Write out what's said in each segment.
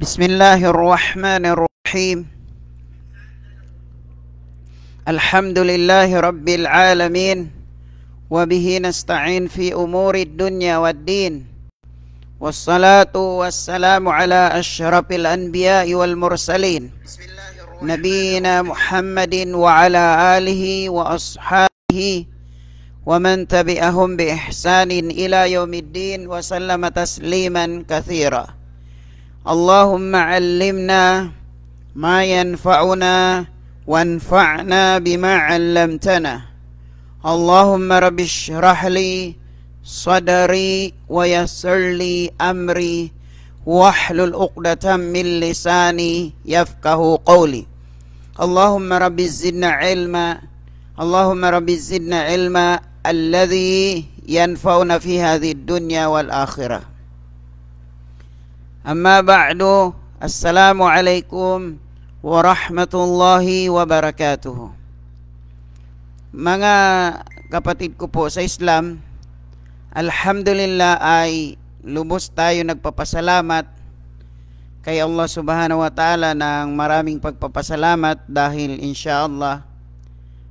بسم الله الرحمن الرحيم الحمد لله رب العالمين وبه نستعين في أمور الدنيا والدين والصلاة والسلام على أشرف الأنبياء والمرسلين نبينا محمد وعلى آله وأصحابه ومن تبعهم بإحسان إلى يوم الدين وسلم تسليما كثيرا اللهم علمنا ما ينفعنا وانفعنا بما علمتنا اللهم رب اشرح لي صدري ويسر لي أمري واحلل عقدة من لساني يفقه قولي اللهم رب زدنا علما اللهم رب زدنا علما الذي ينفعنا في هذه الدنيا والآخرة Amma ba'du, Assalamu alaikum wa rahmatullahi wa barakatuh. Mga kapatid ko po sa Islam, Alhamdulillah ay lubos tayo nagpapasalamat kay Allah subhanahu wa ta'ala ng maraming pagpapasalamat dahil insyaallah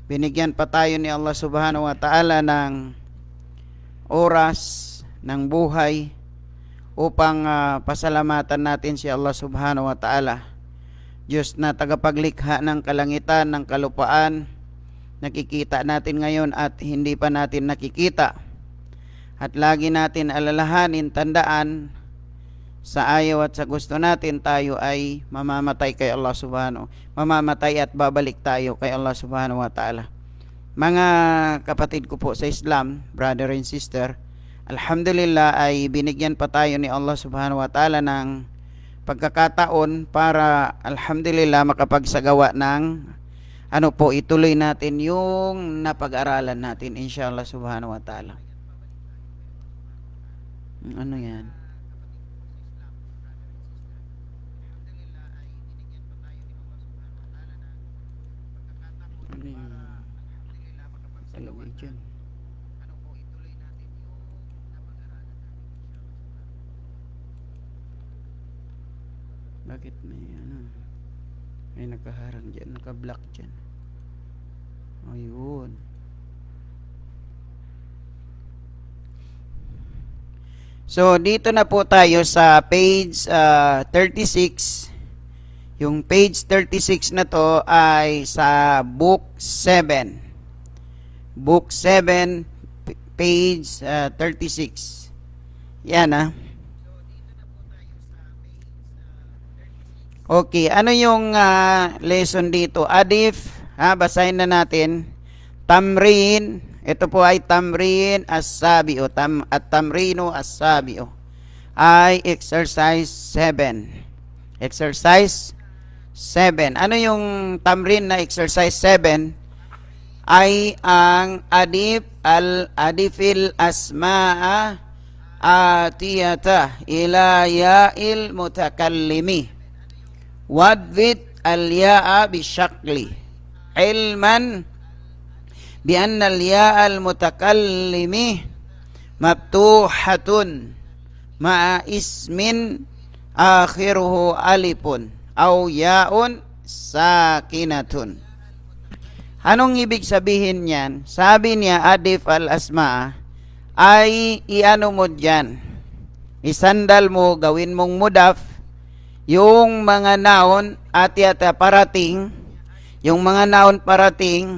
binigyan pa tayo ni Allah subhanahu wa ta'ala ng oras, ng buhay, upang uh, pasalamatan natin si Allah subhanahu wa ta'ala. Diyos na tagapaglikha ng kalangitan, ng kalupaan, nakikita natin ngayon at hindi pa natin nakikita. At lagi natin alalahanin, tandaan, sa ayaw at sa gusto natin, tayo ay mamamatay kay Allah subhanahu. Mamamatay at babalik tayo kay Allah subhanahu wa ta'ala. Mga kapatid ko po sa Islam, brother and sister, Alhamdulillah ay binigyan pa tayo ni Allah subhanahu wa ta'ala ng pagkakataon para alhamdulillah makapagsagawa ng ano po ituloy natin yung napag-aralan natin inshallah subhanahu wa ta'ala. Ano yan? Bakit may ano? May nakaharang dyan. Naka-block dyan. Ayun. So, dito na po tayo sa page uh, ah, 36. Yung page 36 na to ay sa book 7. Book 7, page uh, ah, 36. Yan ah. Okay, ano yung uh, lesson dito? Adif, ha, basahin na natin. Tamrin, ito po ay tamrin as-sabi o tam, at tamrino as-sabi o. Ay exercise 7. Exercise 7. Ano yung tamrin na exercise 7? Ay ang adif al-adifil asma'a atiyata ila ya'il mutakallimi wadwit al-ya'a bishakli ilman bi بأن الياء المتكلم مفتوحة ma'a ismin akhiruhu ألف aw ya'un sakinatun Anong ibig sabihin niyan? Sabi niya, Adif al-Asma, ay iano mo dyan. Isandal mo, gawin mong mudaf, yung mga noun at at parating, yung mga noun parating,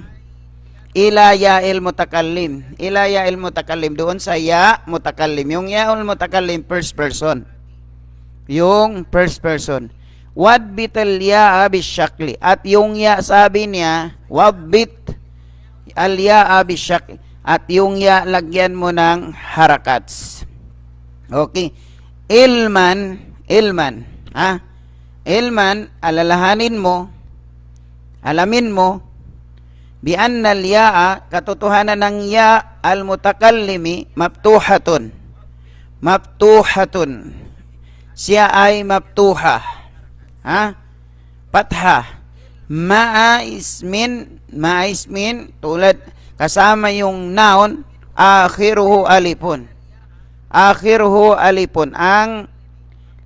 ila yail mutakallim. Ila yail mutakallim. Doon sa ya mutakallim. Yung yail mutakallim, first person. Yung first person. Wad bital ya abishakli. At yung ya sabi niya, bit al ya abishakli. At yung ya, lagyan mo ng harakats. Okay. Ilman, ilman. Ha? Ilman, alalahanin mo, alamin mo, bi annal ya'a, katotohanan ng ya al-mutakallimi, maptuhatun. Maptuhatun. Siya ay maptuha. Ha? Patha. Ma'a ismin, ma'a ismin, tulad, kasama yung noun, akhiruhu alipun. Akhiruhu alipun. Ang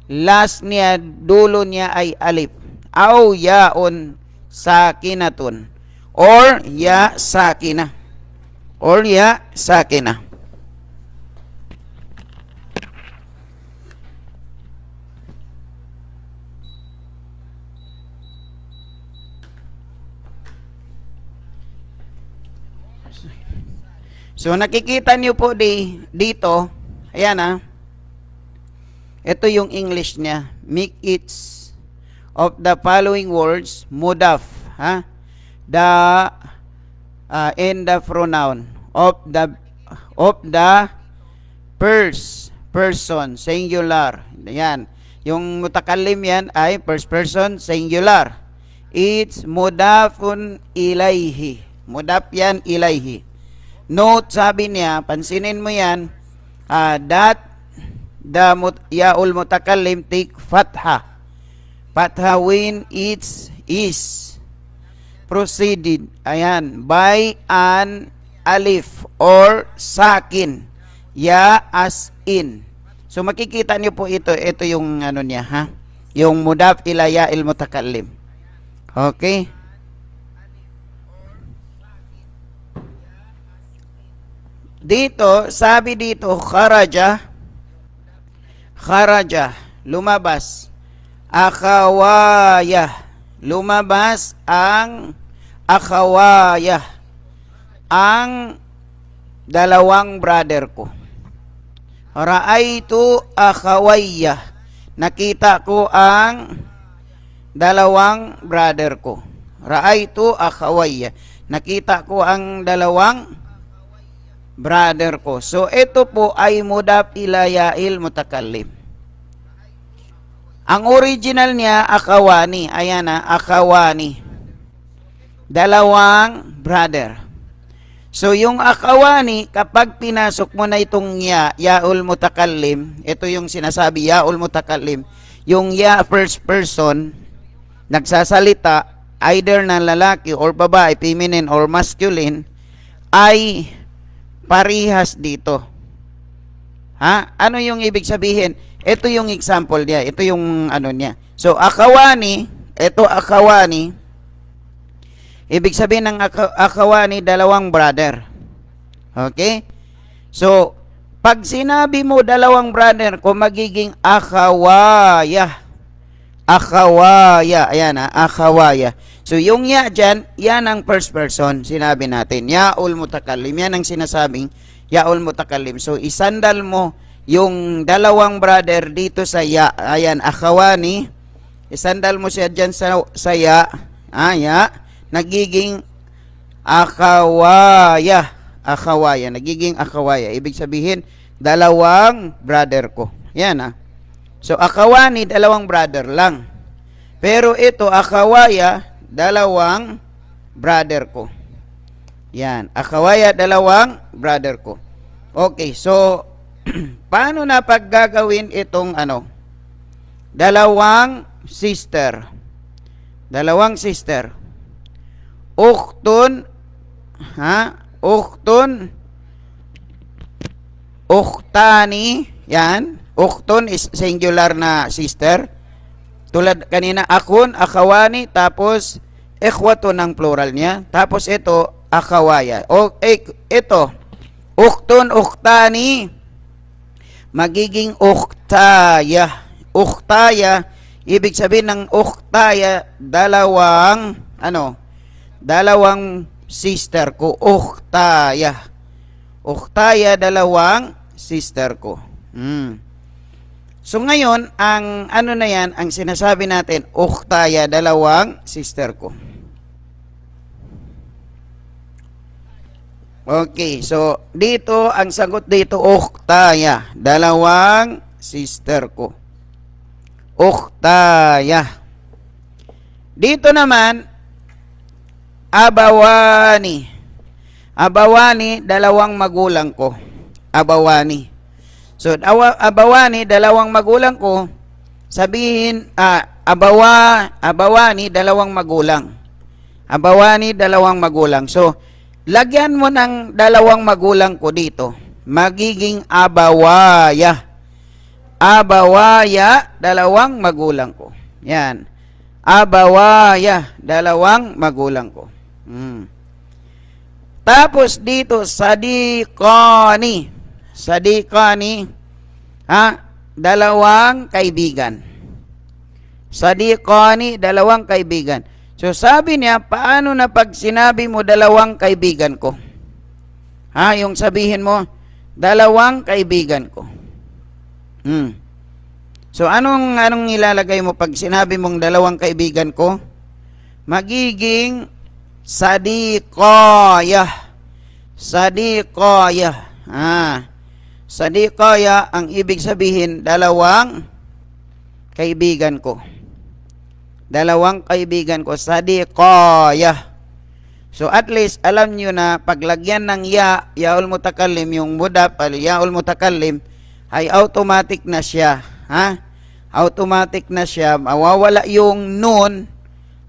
last niya, dulo niya ay alif. Aw yaon sakinatun. Or ya sakina. Or ya sakina. So nakikita niyo po di dito, ayan ah, ito yung English niya. Make its of the following words mudaf. Ha? The uh, and the pronoun of the of the first person singular. Yan. Yung mutakalim yan ay first person singular. It's mudafun ilaihi. Mudaf yan ilaihi. Note, sabi niya, pansinin mo yan, uh, that damut yaul mutakallim take fatha. Fatha when it's is proceeded. Ayan. By an alif or sakin. Ya as in. So makikita niyo po ito. Ito yung ano niya ha. Yung mudaf ila yail mutakallim. Okay. Dito, sabi dito, kharaja, Kharaja, lumabas. Akawaya, lumabas ang akawaya. Ang dalawang brother ko. Ra'aitu akawaya. Nakita ko ang dalawang brother ko. Ra'aitu akawaya. Nakita ko ang dalawang brother ko. So ito po ay mudaf ila yail mutakallim. Ang original niya akawani. Ayan na, ah, akawani. Dalawang brother. So yung akawani kapag pinasok mo na itong ya, yaul mutakallim, ito yung sinasabi yaul mutakallim, yung ya first person nagsasalita either ng lalaki or babae, feminine or masculine ay parihas dito. Ha? Ano yung ibig sabihin? Ito yung example niya. Ito yung ano niya. So, akawani, ito akawani, ibig sabihin ng ak akawani, dalawang brother. Okay? So, pag sinabi mo dalawang brother, kung magiging akawaya, akawaya, ayan ha, akawaya. So yung ya dyan, yan ang first person, sinabi natin. Yaul mutakalim, yan ang sinasabing yaul mutakalim. So isandal mo yung dalawang brother dito sa ya, ayan, akawani, isandal mo siya dyan sa, sa ya, ah, ya, nagiging akawaya, akawaya, nagiging akawaya. Ibig sabihin, dalawang brother ko. Yan ah. So akawani, dalawang brother lang. Pero ito, akawaya, dalawang brother ko. Yan, akawaya dalawang brother ko. Okay, so paano na paggagawin itong ano? Dalawang sister. Dalawang sister. Uktun ha? Uktun Uktani, yan. Uktun is singular na sister. Tulad kanina, akun, akawani, tapos ekwato ng plural niya. Tapos ito, akawaya. O, ek, eh, ito, uktun, uktani, magiging uktaya. Uktaya, ibig sabihin ng uktaya, dalawang, ano, dalawang sister ko, uktaya. Uktaya, dalawang sister ko. Hmm. So ngayon, ang ano na yan, ang sinasabi natin, uktaya, dalawang sister ko. Okay, so dito, ang sagot dito, uktaya, dalawang sister ko. Uktaya. Dito naman, abawani. Abawani, dalawang magulang ko. Abawani. So, abawani, dalawang magulang ko, sabihin, ah, abawa, abawani, dalawang magulang. Abawani, dalawang magulang. So, lagyan mo ng dalawang magulang ko dito. Magiging abawaya. Abawaya, dalawang magulang ko. Yan. Abawaya, dalawang magulang ko. Hmm. Tapos dito, sadikani. Sadikani. Ha? Dalawang kaibigan. Sadiqani, dalawang kaibigan. So sabi niya, paano na pag sinabi mo dalawang kaibigan ko? Ha? Yung sabihin mo, dalawang kaibigan ko. Hmm. So anong anong ilalagay mo pag sinabi mong dalawang kaibigan ko? Magiging sadiqaya. Sadiqaya. Ah. Sadikaya ang ibig sabihin dalawang kaibigan ko. Dalawang kaibigan ko. Sadikaya. So at least alam nyo na paglagyan ng ya, yaul mutakallim, yung mudaf, yaul mutakallim, ay automatic na siya. Ha? Automatic na siya. Mawawala yung nun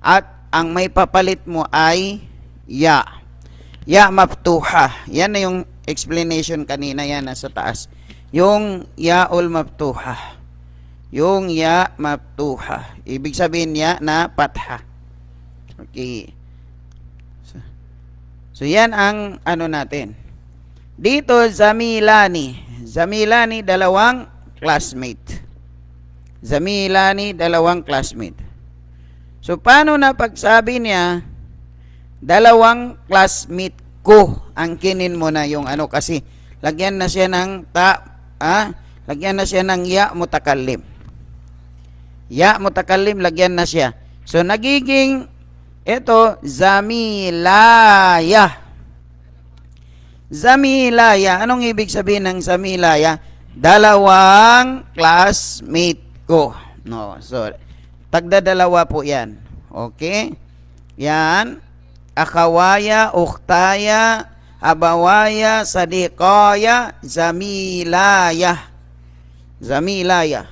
at ang may papalit mo ay ya. Ya maftuha. Yan na yung explanation kanina yan nasa taas. Yung yaul maftuha. Yung ya maftuha. Ibig sabihin ya na patha. Okay. So, so yan ang ano natin. Dito Zamilani. Zamilani dalawang classmate. Zamilani dalawang classmate. So paano na pagsabi niya dalawang classmate ko angkinin mo na yung ano kasi lagyan na siya ng ta ah, lagyan na siya ng ya mutakallim ya mutakallim lagyan na siya so nagiging ito zamilaya zamilaya anong ibig sabihin ng zamilaya dalawang classmate ko no so tagda dalawa po yan okay yan akawaya, uktaya, abawaya, sadiqaya, zamilaya. Zamilaya.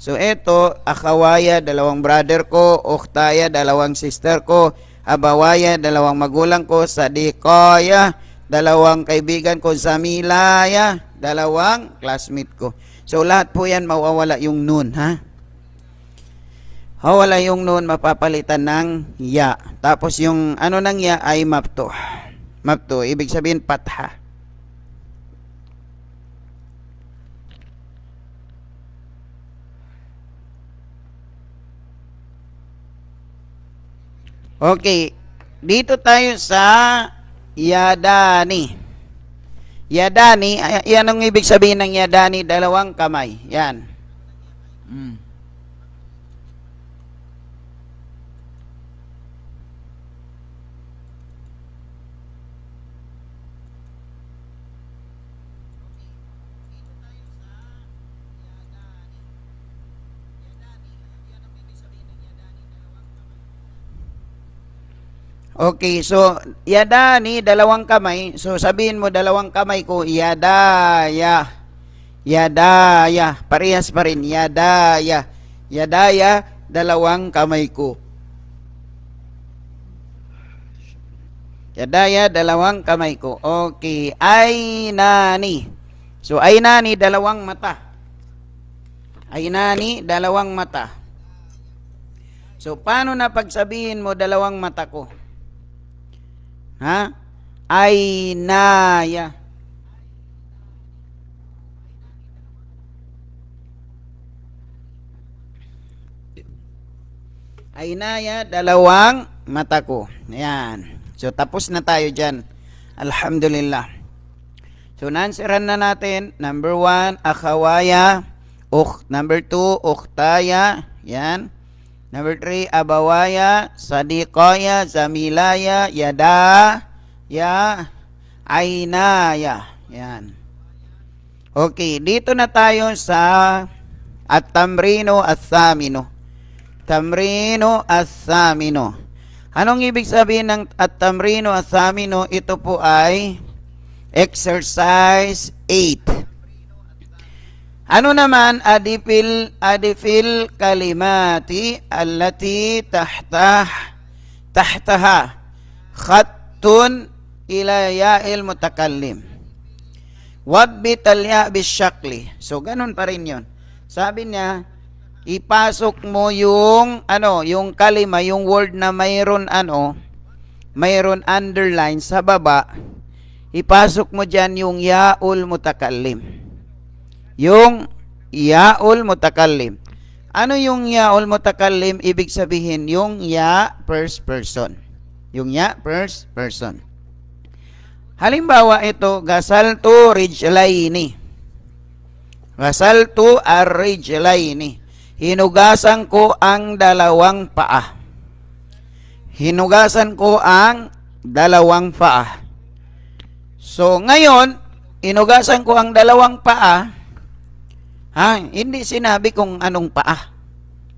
So ito, akawaya, dalawang brother ko, uktaya, dalawang sister ko, abawaya, dalawang magulang ko, sadiqaya, dalawang kaibigan ko, zamilaya, dalawang classmate ko. So lahat po yan mawawala yung nun, ha? Hawala ah, yung noon mapapalitan ng ya. Tapos yung ano ng ya ay mapto. Mapto, ibig sabihin patha. Okay, dito tayo sa yadani. Yadani, yan ang ibig sabihin ng yadani, dalawang kamay. Yan. Mm. Okay, so yada ni dalawang kamay. So sabihin mo dalawang kamay ko yada ya. Yada ya. Parehas pa rin yada ya. Yada ya dalawang kamay ko. Yada ya dalawang kamay ko. Okay, ay nani. So ay nani dalawang mata. Ay nani dalawang mata. So paano na pagsabihin mo dalawang mata ko? ha? Ay naya. Ay naya, dalawang mata ko. Ayan. So, tapos na tayo dyan. Alhamdulillah. So, nansiran na natin. Number one, akawaya. Uk, number two, uktaya. Yan. Number three, abawaya, sadiqaya, zamilaya, yada, ya, ainaya. Yan. Okay, dito na tayo sa at tamrino at samino. Tamrino at samino. Anong ibig sabihin ng at tamrino at samino? Ito po ay exercise 8. Ano naman adifil adifil kalimati allati tahtah tahtaha khattun ila ya'il mutakallim. Wadbit al-ya' bisyakli. So ganun pa rin yun. Sabi niya, ipasok mo yung ano, yung kalima, yung word na mayroon ano, mayroon underline sa baba. Ipasok mo diyan yung ya'ul mutakallim. Yung yaul mutakallim. Ano yung yaul mutakallim? Ibig sabihin yung ya first person. Yung ya first person. Halimbawa ito, gasaltu rijlaini. Gasaltu ar-rijlaini. Hinugasan ko ang dalawang paa. Hinugasan ko ang dalawang paa. So ngayon, inugasan ko ang dalawang paa Ha? Hindi sinabi kung anong paa.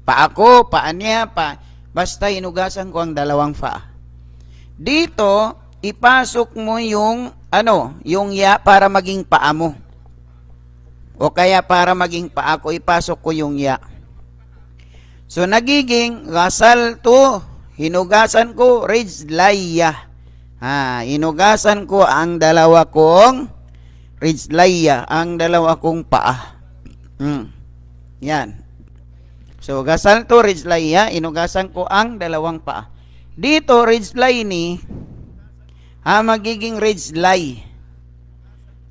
Paa ko, paa niya, pa. Basta inugasan ko ang dalawang paa. Dito, ipasok mo yung ano, yung ya para maging paa mo. O kaya para maging paa ko, ipasok ko yung ya. So nagiging gasal to, hinugasan ko rijlaya. Ha, inugasan ko ang dalawa kong rijlaya, ang dalawa kong paa. Mm. Yan. So, gasal to ridge line ya. Inugasan ko ang dalawang paa. Dito, ridge line ni, ha, magiging ridge line.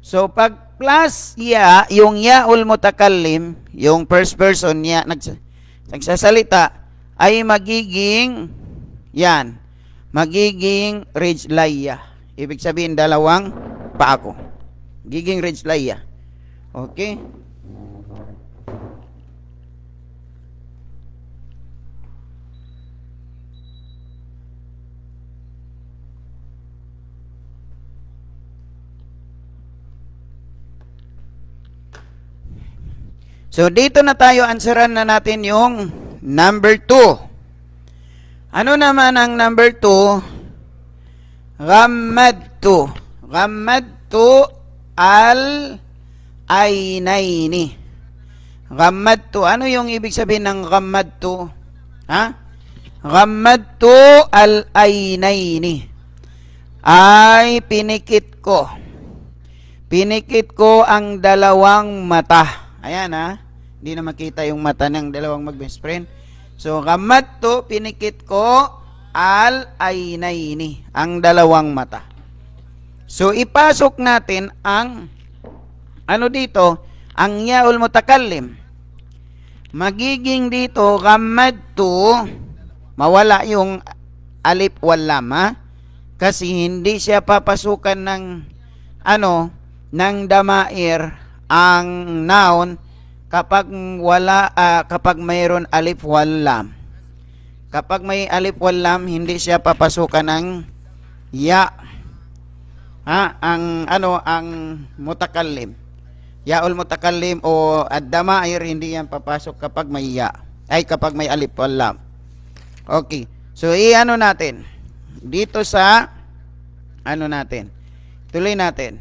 So, pag plus ya, yung ya ul mutakallim, yung first person ya, nags nagsasalita, ay magiging, yan, magiging ridge laya. Ibig sabihin, dalawang paako. Giging ridge laya. Okay? So, dito na tayo answeran na natin yung number 2. Ano naman ang number 2? Ramadtu. Ramadtu al ainaini Ramadtu. Ano yung ibig sabihin ng ramadtu? Ha? Ramadtu al ainaini Ay, pinikit ko. Pinikit ko ang dalawang mata. Ayan ha. Hindi na makita yung mata ng dalawang mag-best friend. So, kamatto, pinikit ko al ainaini ang dalawang mata. So, ipasok natin ang, ano dito, ang yaul mutakallim. Magiging dito, kamadto, mawala yung alip walama, kasi hindi siya papasukan ng, ano, ng damair ang noun kapag wala uh, kapag mayroon alif wal lam. Kapag may alif wal lam, hindi siya papasukan ng ya. Ha, ang ano ang mutakallim. Yaul mutakallim o addama damair hindi yan papasok kapag may ya. Ay kapag may alif wal lam. Okay. So iano natin dito sa ano natin. Tuloy natin.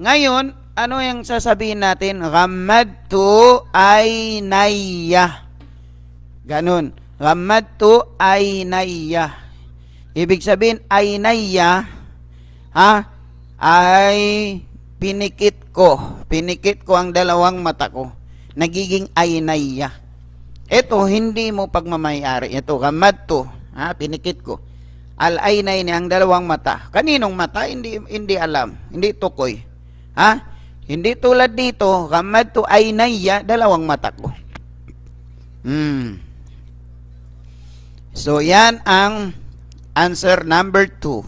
Ngayon, ano yung sasabihin natin? Ramadtu aynaya. Ganun. Ramadtu aynaya. Ibig sabihin, aynaya, ha? Ay pinikit ko. Pinikit ko ang dalawang mata ko. Nagiging aynaya. Ito, hindi mo pagmamayari. Ito, ramadtu. Ha? Pinikit ko. Al-aynay niya ang dalawang mata. Kaninong mata? Hindi, hindi alam. Hindi tukoy. Ha? Hindi tulad dito, kamad to ay naya, dalawang mata ko. Hmm. So, yan ang answer number 2.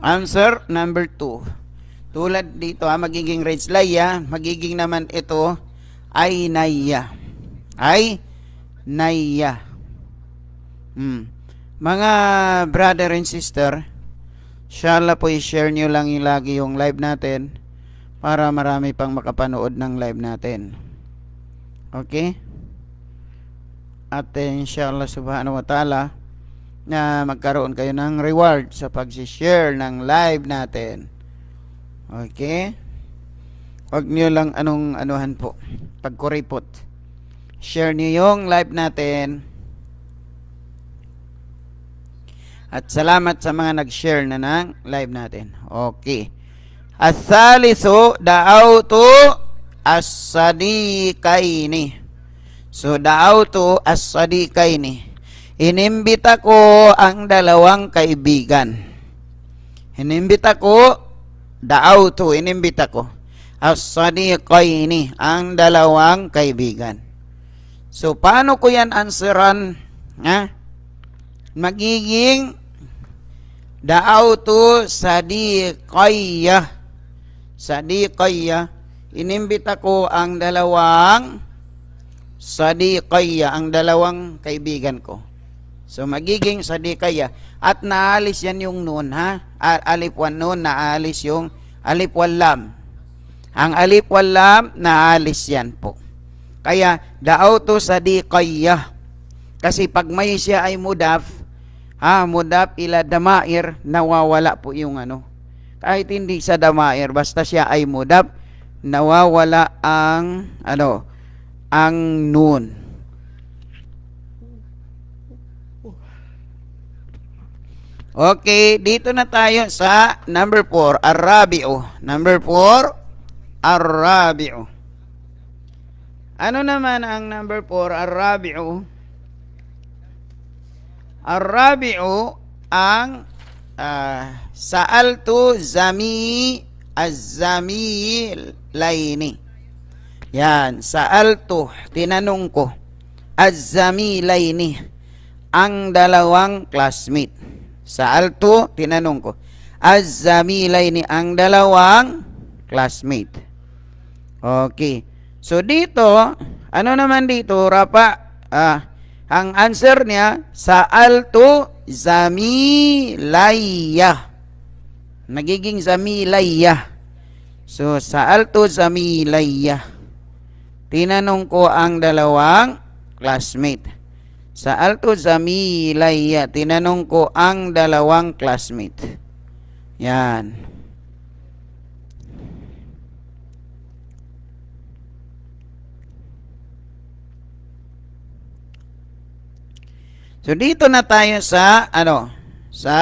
Answer number 2. Tulad dito, ha, ah, magiging rates ah, laya, magiging naman ito ay naya. Ay naya. Hmm. Mga brother and sister, Shala po i-share nyo lang yung lagi yung live natin para marami pang makapanood ng live natin. Okay? At eh, inshallah subhanahu wa ta'ala na magkaroon kayo ng reward sa pag-share ng live natin. Okay? Huwag niyo lang anong anuhan po. Pagkuripot. Share niyo yung live natin. At salamat sa mga nag-share na ng live natin. Okay. Asalisu thalithu da'autu as-sadikaini. So, da'autu as-sadikaini. Inimbita ko ang dalawang kaibigan. Inimbita ko, da'autu, inimbita ko. As-sadikaini, ang dalawang kaibigan. So, paano ko yan answeran? Ha? Magiging da'autu sadikaya sadiqayya, inimbita ko ang dalawang sadiqayya, ang dalawang kaibigan ko. So magiging sadiqayya. At naalis yan yung nun, ha? Alif wal nun, naalis yung alif wal lam. Ang alif wal lam, naalis yan po. Kaya, da'auto sadiqayya. Kasi pag may siya ay mudaf, ha, mudaf ila damair, nawawala po yung ano, kahit hindi sa damair basta siya ay mudab nawawala ang ano ang nun Okay, dito na tayo sa number 4, Arabi'u. Number 4, Arabi'u. Ano naman ang number 4, Arabi'u? Arabi'u ang uh, Sa'altu zami az-zamilaini. Yan, sa'altu, tinanong ko, az-zamilaini, ang dalawang classmate. Sa'altu, tinanong ko, az-zamilaini, ang dalawang classmate. Okay. So dito, ano naman dito, Rapa? Ah, ang answer niya, sa'altu zamilayah. Nagiging Zamilayya. So, sa'altu Zamilayya. Tinanong ko ang dalawang classmate. Sa'altu Zamilayya. Tinanong ko ang dalawang classmate. Yan. So dito na tayo sa ano? Sa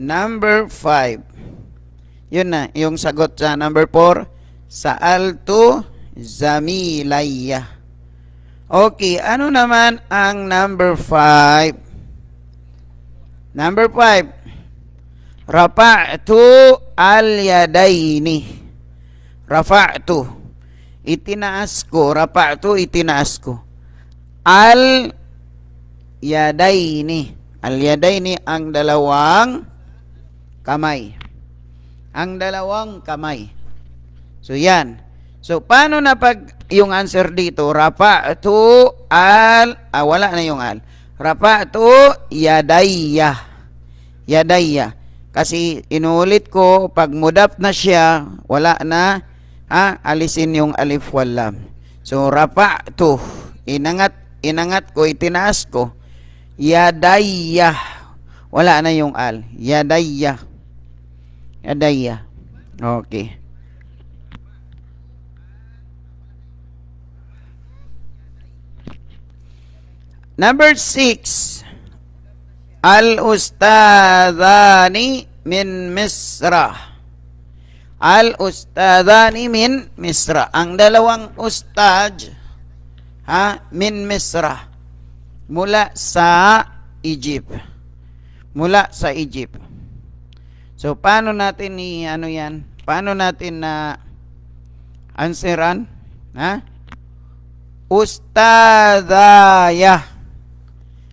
Number 5. Yun na, yung sagot sa number 4. Saal to zamilaya. Okay, ano naman ang number 5? Number 5. Rafa'tu al-yadaini. Rafa'tu. Itinaas ko. Rafa'tu, itinaas ko. Al-yadaini. Al-yadaini ang dalawang kamay. Ang dalawang kamay. So yan. So paano na pag yung answer dito rapa tu al ah, wala na yung al. Rapa tu yadayya. Yadayya. Kasi inuulit ko pag mudaf na siya, wala na ha, alisin yung alif wal lam. So rapa tu. inangat inangat ko itinaas ko. Yadayya. Wala na yung al. Yadayya. Adaya. Okay. Number six. Al-Ustadhani min Misra. Al-Ustadhani min Misra. Ang dalawang ustad, ha, min Misra. Mula sa Egypt. Mula sa Egypt. So paano natin ni ano 'yan? Paano natin na uh, answeran? Ha? Ustadaya.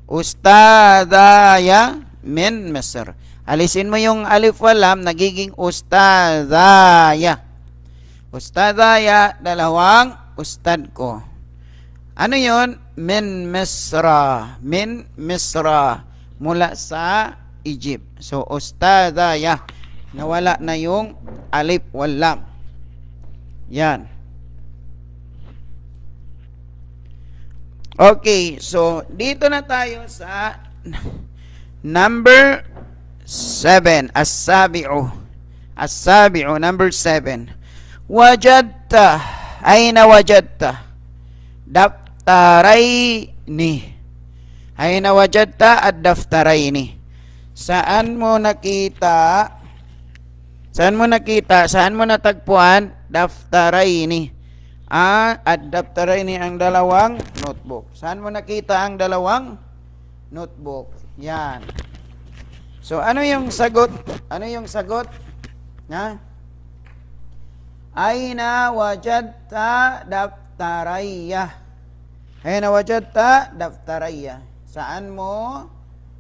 Ustadaya min Misr. Alisin mo yung alif walam, nagiging ustadaya. Ustadaya, dalawang ustad ko. Ano yon Min Misra. Min Misra. Mula sa Egypt. So, ustadaya. Nawala na yung alif wal lam. Yan. Okay, so dito na tayo sa number 7, as-sabi'u. As-sabi'u, number 7. Wajadta, aina wajadta? Daftarayni. Aina wajadta at daftarayni. Saan mo nakita? Saan mo nakita? Saan mo natagpuan? Daftaraini. Ah, at daftaraini ang dalawang notebook. Saan mo nakita ang dalawang notebook? Yan. So, ano yung sagot? Ano yung sagot? Na? Aina wajadta daftaraya. Aina wajadta daftaraya. Saan mo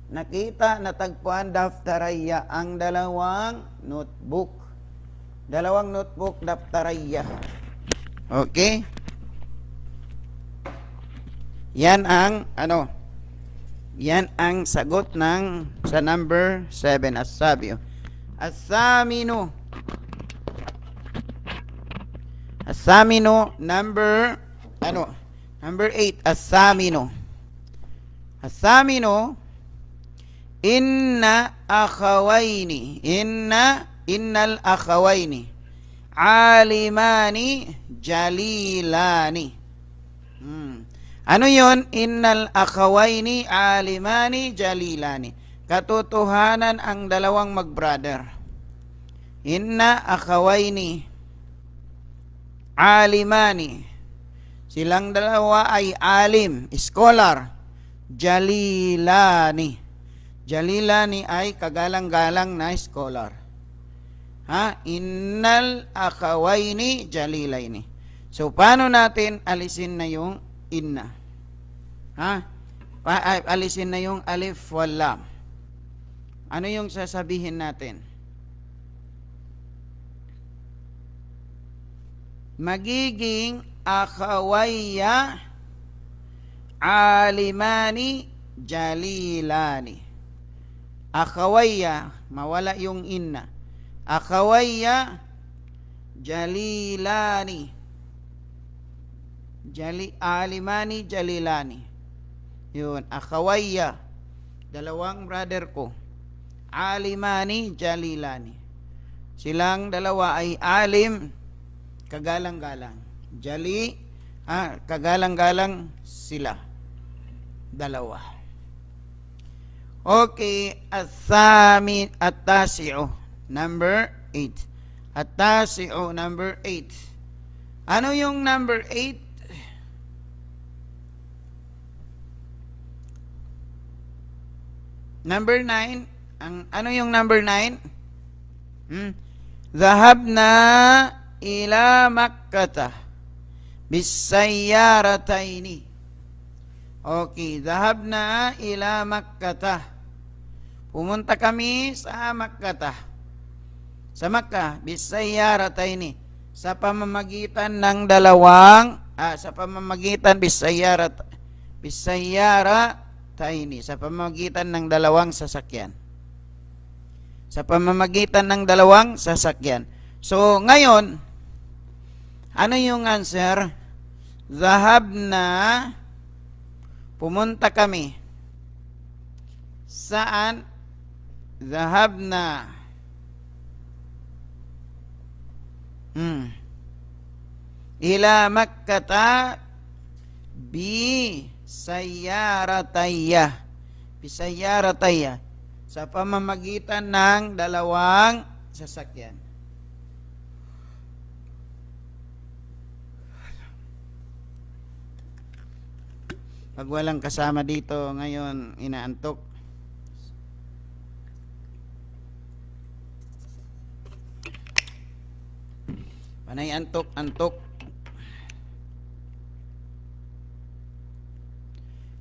nakita natagpuan daftaraya ang dalawang notebook. Dalawang notebook daftaraya. Okay? Yan ang ano? Yan ang sagot ng sa number 7 as sabi. Asamino. Asamino number ano? Number 8 asamino. Asamino Inna akhawaini Inna innal akhawaini Alimani jalilani hmm. Ano yon Innal akhawaini alimani jalilani Katotohanan ang dalawang magbrother Inna akhawaini Alimani Silang dalawa ay alim, scholar Jalilani Jalilani ay kagalang-galang na scholar. Ha? Innal akawaini jalilaini. So, paano natin alisin na yung inna? Ha? Pa alisin na yung alif lam. Ano yung sasabihin natin? Magiging akawaya alimani jalilani. Akawaya, mawala yung inna. Akawaya, jalilani. Jali, alimani, jalilani. Yun, akawaya. Dalawang brother ko. Alimani, jalilani. Silang dalawa ay alim, kagalang-galang. Jali, ah, kagalang-galang sila. Dalawa. Okay, athamin atasi'o. Number 8. Atasi'o, number 8. Ano yung number 8? Number 9, ang ano yung number 9? Hmm. Zahabna ila Makkah bisayyarataini. Okay, zahabna ila Makkata. Pumunta kami sa Makkah. Sa Makkah, bisayyarataini. Sa pamamagitan ng dalawang, ah, sa pamamagitan Bisayarat, bisayyarataini. Sa pamamagitan ng dalawang sasakyan. Sa pamamagitan ng dalawang sasakyan. So, ngayon, ano yung answer? Zahab na pumunta kami. Saan? Zahabna. Hmm. Ila Makkata bi sayyaratayya. Bi sayyaratayya. Sa pamamagitan ng dalawang sasakyan. Pag walang kasama dito ngayon, inaantok. Anay antok, antok.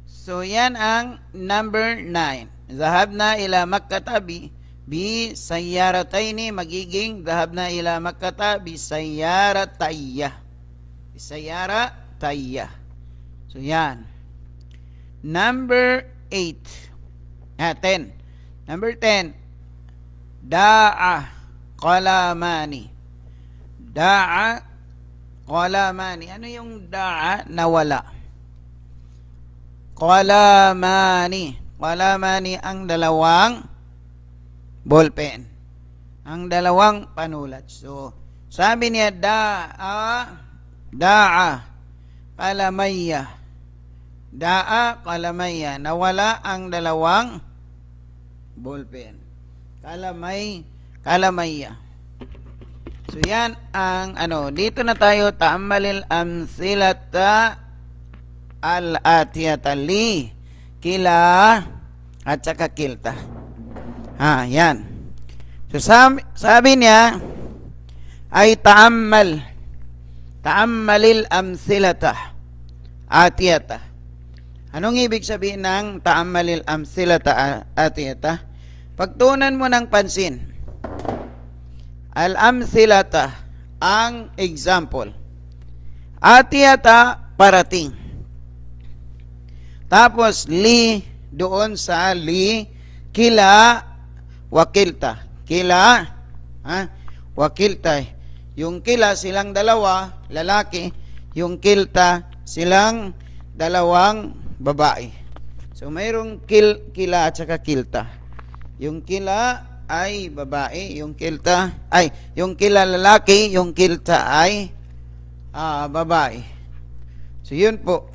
So yan ang number 9. Zahabna ila Makkata bi bi sayyarataini magiging zahabna ila Makkata bi sayyaratayya. Bi So yan. Number 8. Ah, 10. Number 10. Da'a qalamani. Da'a Qala mani. Ano yung da'a? Nawala. Qala mani. Qala mani ang dalawang ballpen. Ang dalawang panulat. So, sabi niya da'a da'a qalamaya. Da'a qalamaya. Nawala ang dalawang ballpen. Kalamay kalamaya. So yan ang ano, dito na tayo ta'ammalil amsilata al-atiyatali kila at saka kilta. Ha, yan. So sabi, sabi niya ay ta'ammal ta'ammalil amsilata atiyata. Anong ibig sabihin ng ta'ammalil amsilata atiyata? Pagtunan mo ng pansin Al-amthilata, ang example. Atiyata, parating. Tapos, li, doon sa li, kila, wakilta. Kila, ha? wakilta. Yung kila, silang dalawa, lalaki. Yung kilta, silang dalawang babae. So, mayroong kil, kila at saka kilta. Yung kila, ay babae, yung kilta ay yung kila lalaki, yung kilta ay uh, babae. So yun po.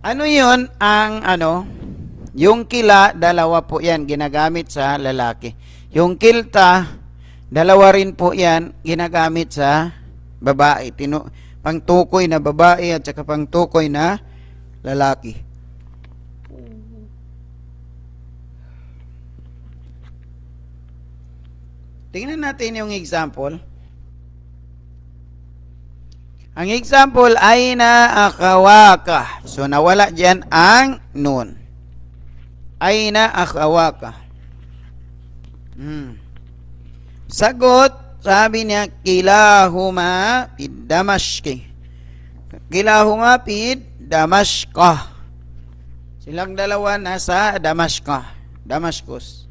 Ano yun ang ano? Yung kila, dalawa po yan, ginagamit sa lalaki. Yung kilta, dalawa rin po yan, ginagamit sa babae. Tino, pangtukoy na babae at saka pangtukoy na lalaki. Tingnan natin yung example. Ang example ay na So nawala diyan ang nun. Ay na Hmm. Sagot, sabi niya kilahuma pid Damashki. Kilahuma pid Damashka. Silang dalawa nasa Damashka, Damaskus.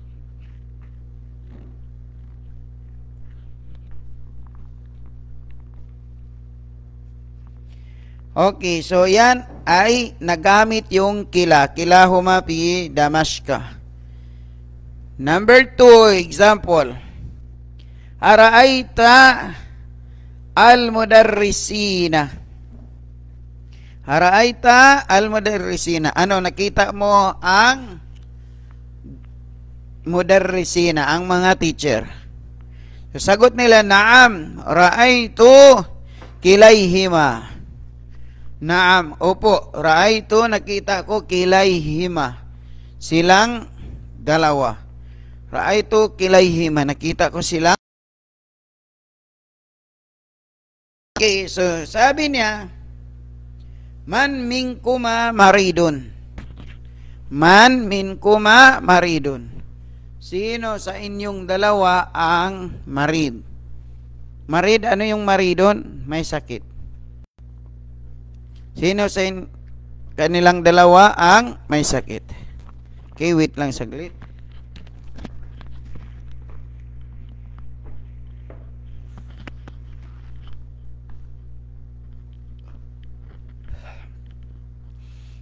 Okay, so yan ay nagamit yung kila. Kila pi Damashka. Number two, example. Araita al-mudarrisina. Araita al-mudarrisina. Ano, nakita mo ang mudarrisina, ang mga teacher. So, sagot nila, naam, raaitu kilayhima. Naam, opo, ra'ayto nakita ko kilayhima. Silang dalawa. Ra'ayto kilayhima, nakita ko sila. Okay, so sabi niya, Man minkuma maridun. Man minkuma maridun. Sino sa inyong dalawa ang marid? Marid, ano yung maridon? May sakit. Sino sa kanilang dalawa ang may sakit? Okay, wait lang saglit.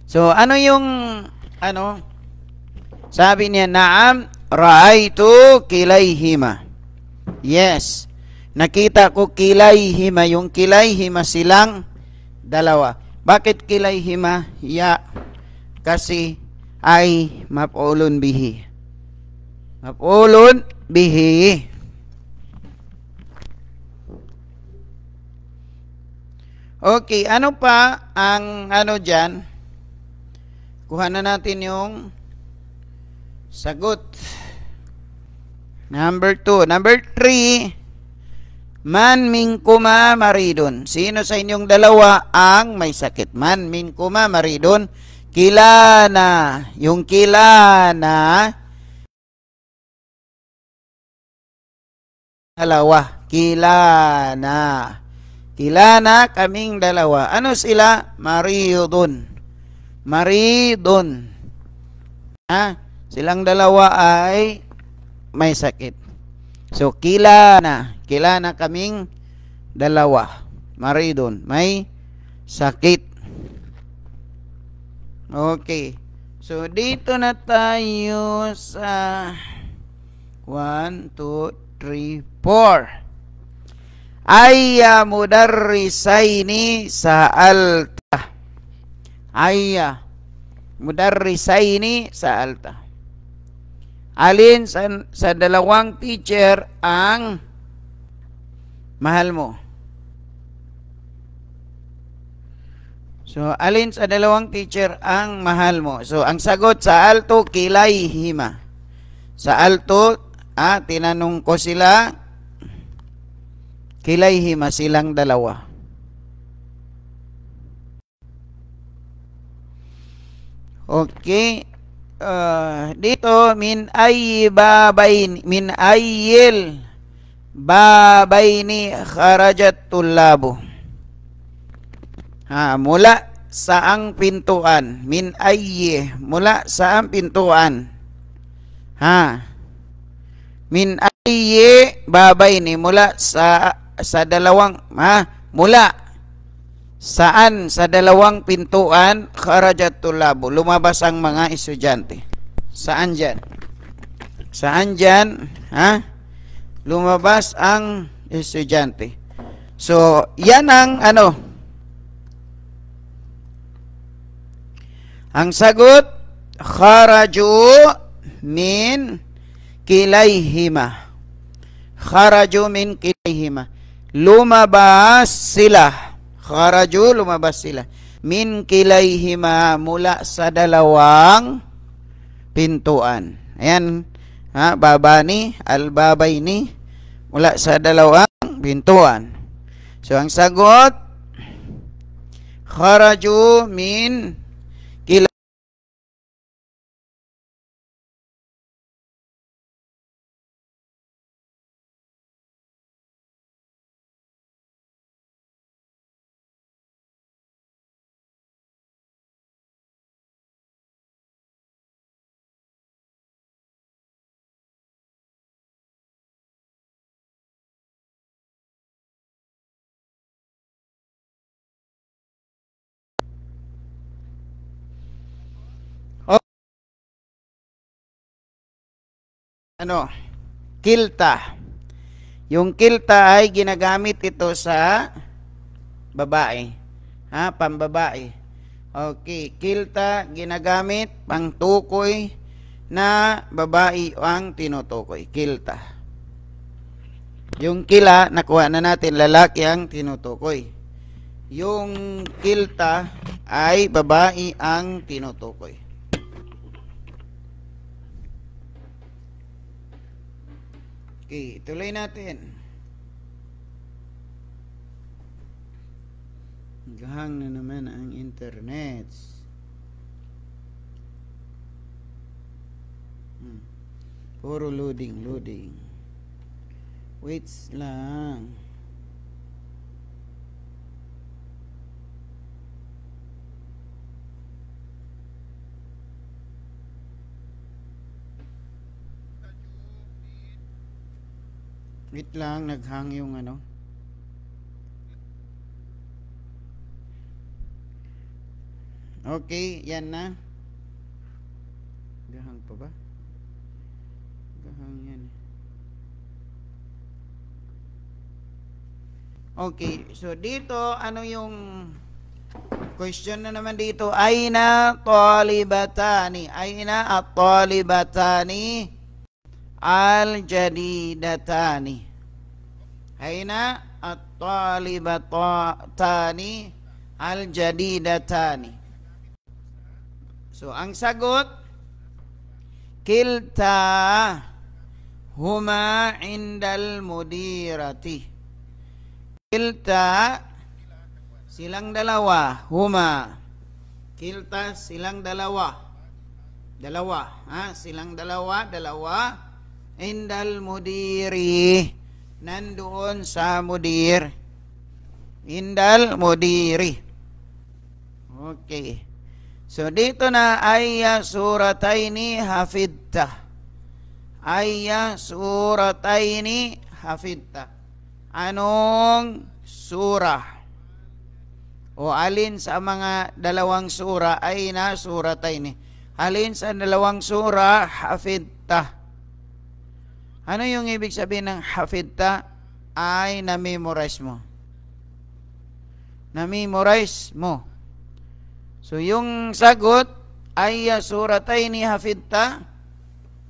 So, ano yung ano? Sabi niya, "Na'am, ra'aytu kilayhima." Yes. Nakita ko kilayhima, yung kilayhima silang dalawa. Bakit kilay hima ya? Kasi ay mapulon bihi. Mapulon bihi. Okay, ano pa ang ano dyan? Kuha na natin yung sagot. Number 2. Number 3, Man minkuma maridun. Sino sa inyong dalawa ang may sakit? Man minkuma maridun. Kilana. Yung kilana. Dalawa. Kilana. Kilana kaming dalawa. Ano sila? Maridun. Maridun. Ha? Silang dalawa ay may sakit. So, kilana kilala kaming dalawa. Maridon, may sakit. Okay. So, dito na tayo sa 1, 2, 3, 4. Ayya mudarrisaini sa alta. Ayya mudarrisaini sa alta. Alin sa, sa dalawang teacher ang mahal mo. So, alin sa dalawang teacher ang mahal mo? So, ang sagot sa alto, kilay hima. Sa alto, ah, tinanong ko sila, kilay hima silang dalawa. Okay. Uh, dito, min ay babain, min ayil ba babaini kharajat tullabo. Ha, mula saang pintuan min ayyi mula saang pintuan ha min ayyi ba ni mula sa sa dalawang ha mula saan sa dalawang pintuan kharajat tulabo lumabas ang mga estudyante saan diyan saan diyan ha lumabas ang estudyante. So, yan ang ano. Ang sagot, kharaju min kilayhima. Kharaju min kilayhima. Lumabas sila. Kharaju, lumabas sila. Min kilayhima mula sa dalawang pintuan. Ayan, ha, babani, albabayni, mula sa dalawang pintuan. So ang sagot, kharaju min ano, kilta. Yung kilta ay ginagamit ito sa babae. Ha, pambabae. Okay, kilta ginagamit pang tukoy na babae ang tinutukoy. Kilta. Yung kila, nakuha na natin, lalaki ang tinutukoy. Yung kilta ay babae ang tinutukoy. Okay, tuloy natin. Gahang na naman ang internet. Hmm. Puro loading, loading. Waits lang. Wait lang, naghang yung ano. Okay, yan na. Gahang pa ba? Gahang yan. Okay, so dito, ano yung question na naman dito? Aina talibatani. Aina at talibatani. al-jadidatani Haina at-talibatani al-jadidatani So ang sagot Kilta huma indal mudirati Kilta silang dalawa huma Kilta silang dalawa Dalawa ha? Silang dalawa Dalawa Indal mudiri. Nandoon sa mudir. Indal mudiri. Okay. So dito na ayya surataini hafidta. Ayya surataini hafidta. Anong surah? O alin sa mga dalawang sura ay na surataini. Alin sa dalawang sura hafidta? Ano yung ibig sabihin ng hafidta? Ay na-memorize mo. Na-memorize mo. So yung sagot ay suratay ni hafidta.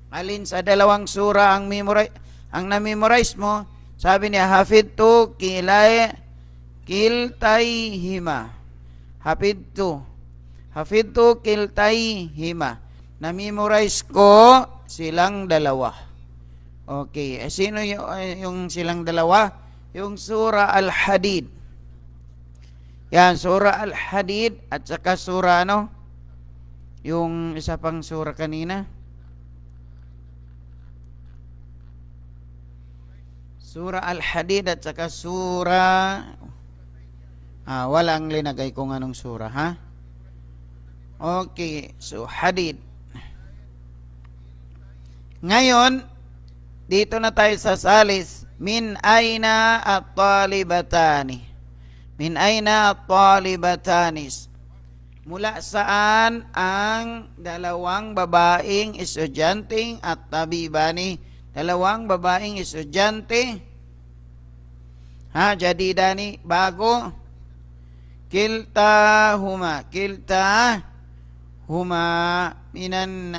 Alin sa dalawang sura ang memorize ang na-memorize mo? Sabi niya hafidtu kilay kiltayhima. Hafidtu. Hafidtu hima. Na-memorize ko silang dalawa. Okay, eh, sino yung, eh, yung silang dalawa? Yung Sura Al-Hadid. Yan, Sura Al-Hadid at saka Sura ano? Yung isa pang sura kanina. Sura Al-Hadid at saka Sura... Ah, wala ang linagay kung anong sura, ha? Okay, so Hadid. Ngayon, dito na tayo sa salis. Min aina at talibatani. Min aina at talibatanis. Mula saan ang dalawang babaeng estudyante at tabibani? Dalawang babaeng estudyante. Ha, jadi dani bago. Kilta huma. Kilta huma minan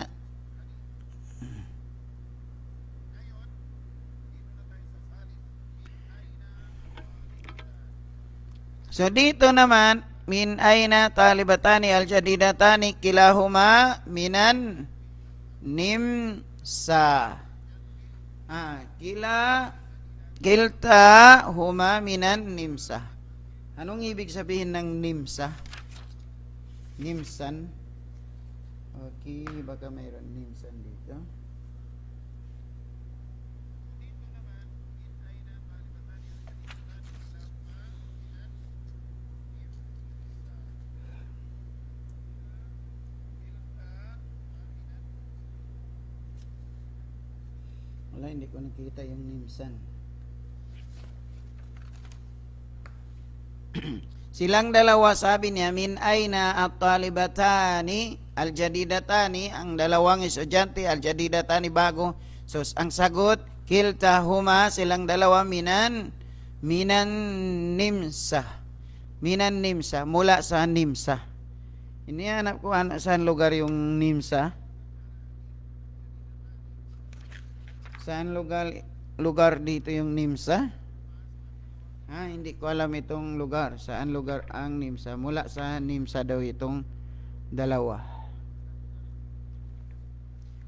So dito naman, min aina talibatani al-jadidatani kilahuma minan nimsa. Ah, kila kilta huma minan nimsa. Anong ibig sabihin ng nimsa? Nimsan? Okay, baka mayroon nimsan Wala, hindi ko nakita yung Nimsan. Silang dalawa sabi niya, min aina at talibatani al-jadidatani, ang dalawang estudyante al-jadidatani bago. So, ang sagot, kilta huma silang dalawa minan minan nimsa. Minan nimsa, mula sa nimsa. ini anak ko anak saan lugar yung nimsa. Saan lugar, lugar dito yung NIMSA? Ha, hindi ko alam itong lugar. Saan lugar ang NIMSA? Mula sa NIMSA daw itong dalawa.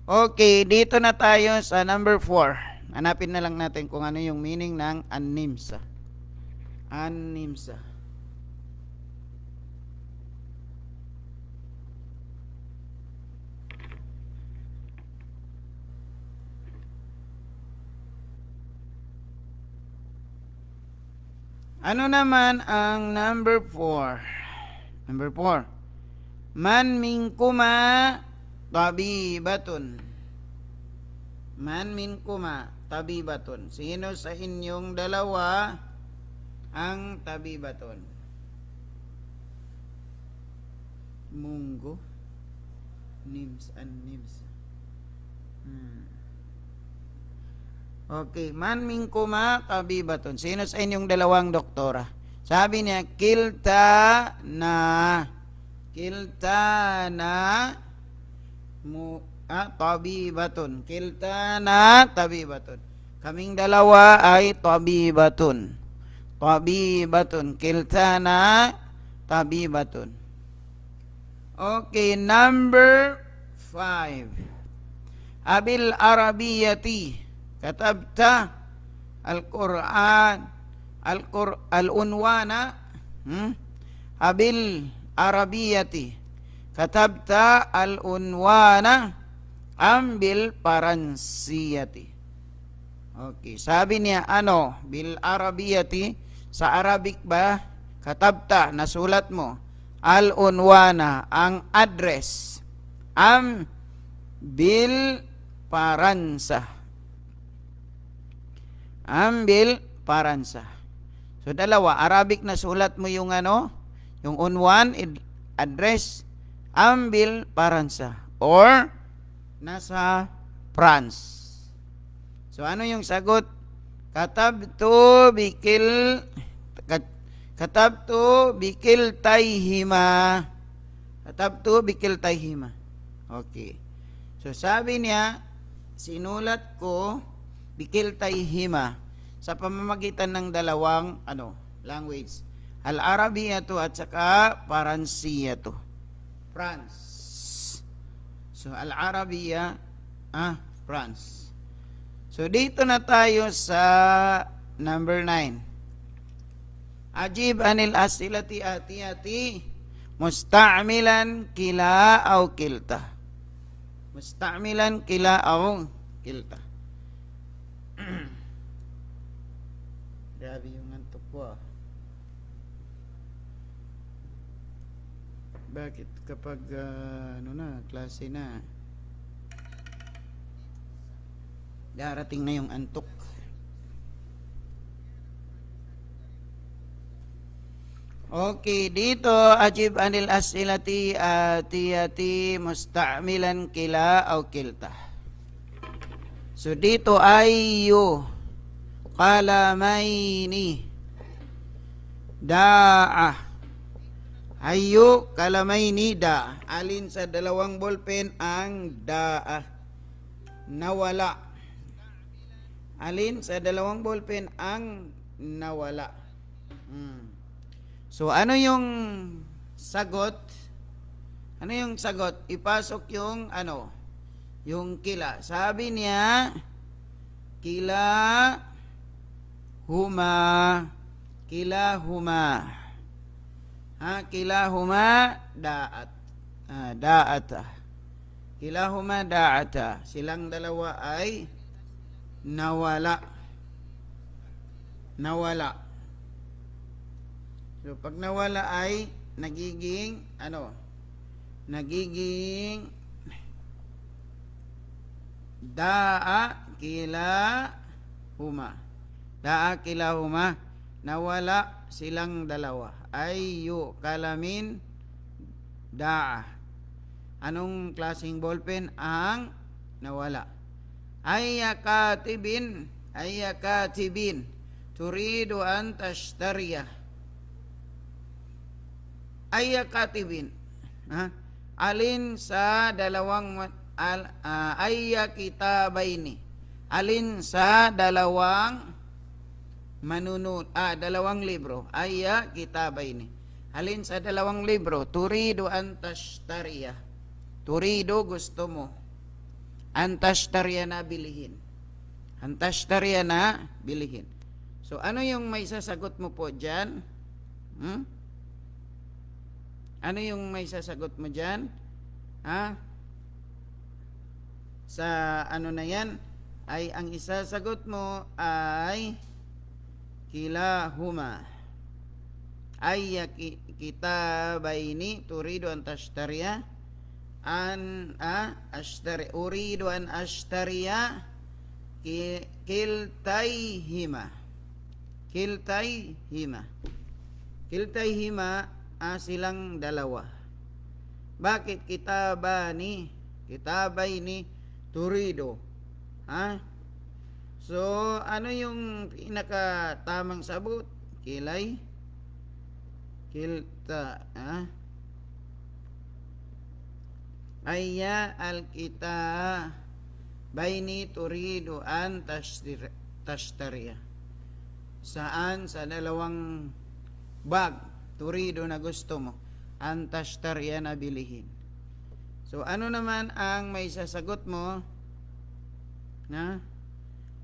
Okay, dito na tayo sa number 4. Hanapin na lang natin kung ano yung meaning ng animsa. Animsa. Ano naman ang number 4? Number 4. Man minkuma tabibatun. Man minkuma tabibatun. Sino sa inyong dalawa ang tabibatun? Munggo. Nims and nims. Okay, man min kuma kabibatun. Sino sa inyong dalawang doktora? Sabi niya, kilta na kilta na mu, ah, tabibatun. Kilta na tabibatun. Kaming dalawa ay tabibatun. Tabibatun. Kilta na tabibatun. Okay, number five. Abil arabiyati katabta al-Quran al كتبت القرآن القر... العنوان بالعربية كتبت العنوان أم بالفرنسية Okay, sabi niya ano, bil arabiyati, sa Arabic ba? Katabta, nasulat mo. Al-unwana, ang address. Am bil paransa ambil paransa. So dalawa, Arabic na sulat mo yung ano, yung unwan address ambil paransa or nasa France. So ano yung sagot? Katabtu bikil kat, katabtu bikil tayhima. Katabtu bikil taihima. Okay. So sabi niya, sinulat ko bikiltay hima sa pamamagitan ng dalawang ano, language. al to at saka Paransiya to. France. So, Al-Arabiya, ah, France. So, dito na tayo sa number 9. Ajib anil asilati ati ati musta'milan kila au kilta. Musta'milan kila au kilta. Grabe yung antok ko ah. Bakit kapag uh, ano na, klase na darating na yung antok. Okay, dito ajib anil asilati atiyati musta'milan kila au kilta. So dito ay yu kalamaini da'a ayu kalamaini da alin sa dalawang ballpen ang da'a nawala alin sa dalawang ballpen ang nawala hmm. so ano yung sagot ano yung sagot ipasok yung ano yung kila sabi niya kila huma kilahuma ha kilahuma da'at ah, da'ata kilahuma da'ata silang dalawa ay nawala nawala so pag nawala ay nagiging ano nagiging da'a kila huma La'akilahuma nawala silang dalawa. Ayu kalamin da'ah. Anong klaseng ballpen ang nawala? Ayyakatibin ayyakatibin turidu an tashtariyah. Ha? Alin sa dalawang al, uh, ayya Alin sa dalawang manunod ah dalawang libro aya kitabay ni alin sa dalawang libro turido antashtarya turido gusto mo antashtarya na bilihin antashtarya na bilihin so ano yung may sasagot mo po diyan hmm? ano yung may sasagot mo diyan ha sa ano na yan ay ang isasagot mo ay Kila kilahuma ayya kitabaini turidu an tashtariya an a ashtari uridu an ashtariya kiltaihima kiltaihima hima asilang dalawa bakit kita baini turidu ha So, ano yung pinakatamang tamang sabot? Kilay? Kilta, ha? Aya al-kita baini turido an tashtariya. Saan? Sa dalawang bag. Turido na gusto mo. An tashtariya na bilihin. So, ano naman ang may sasagot mo? Na?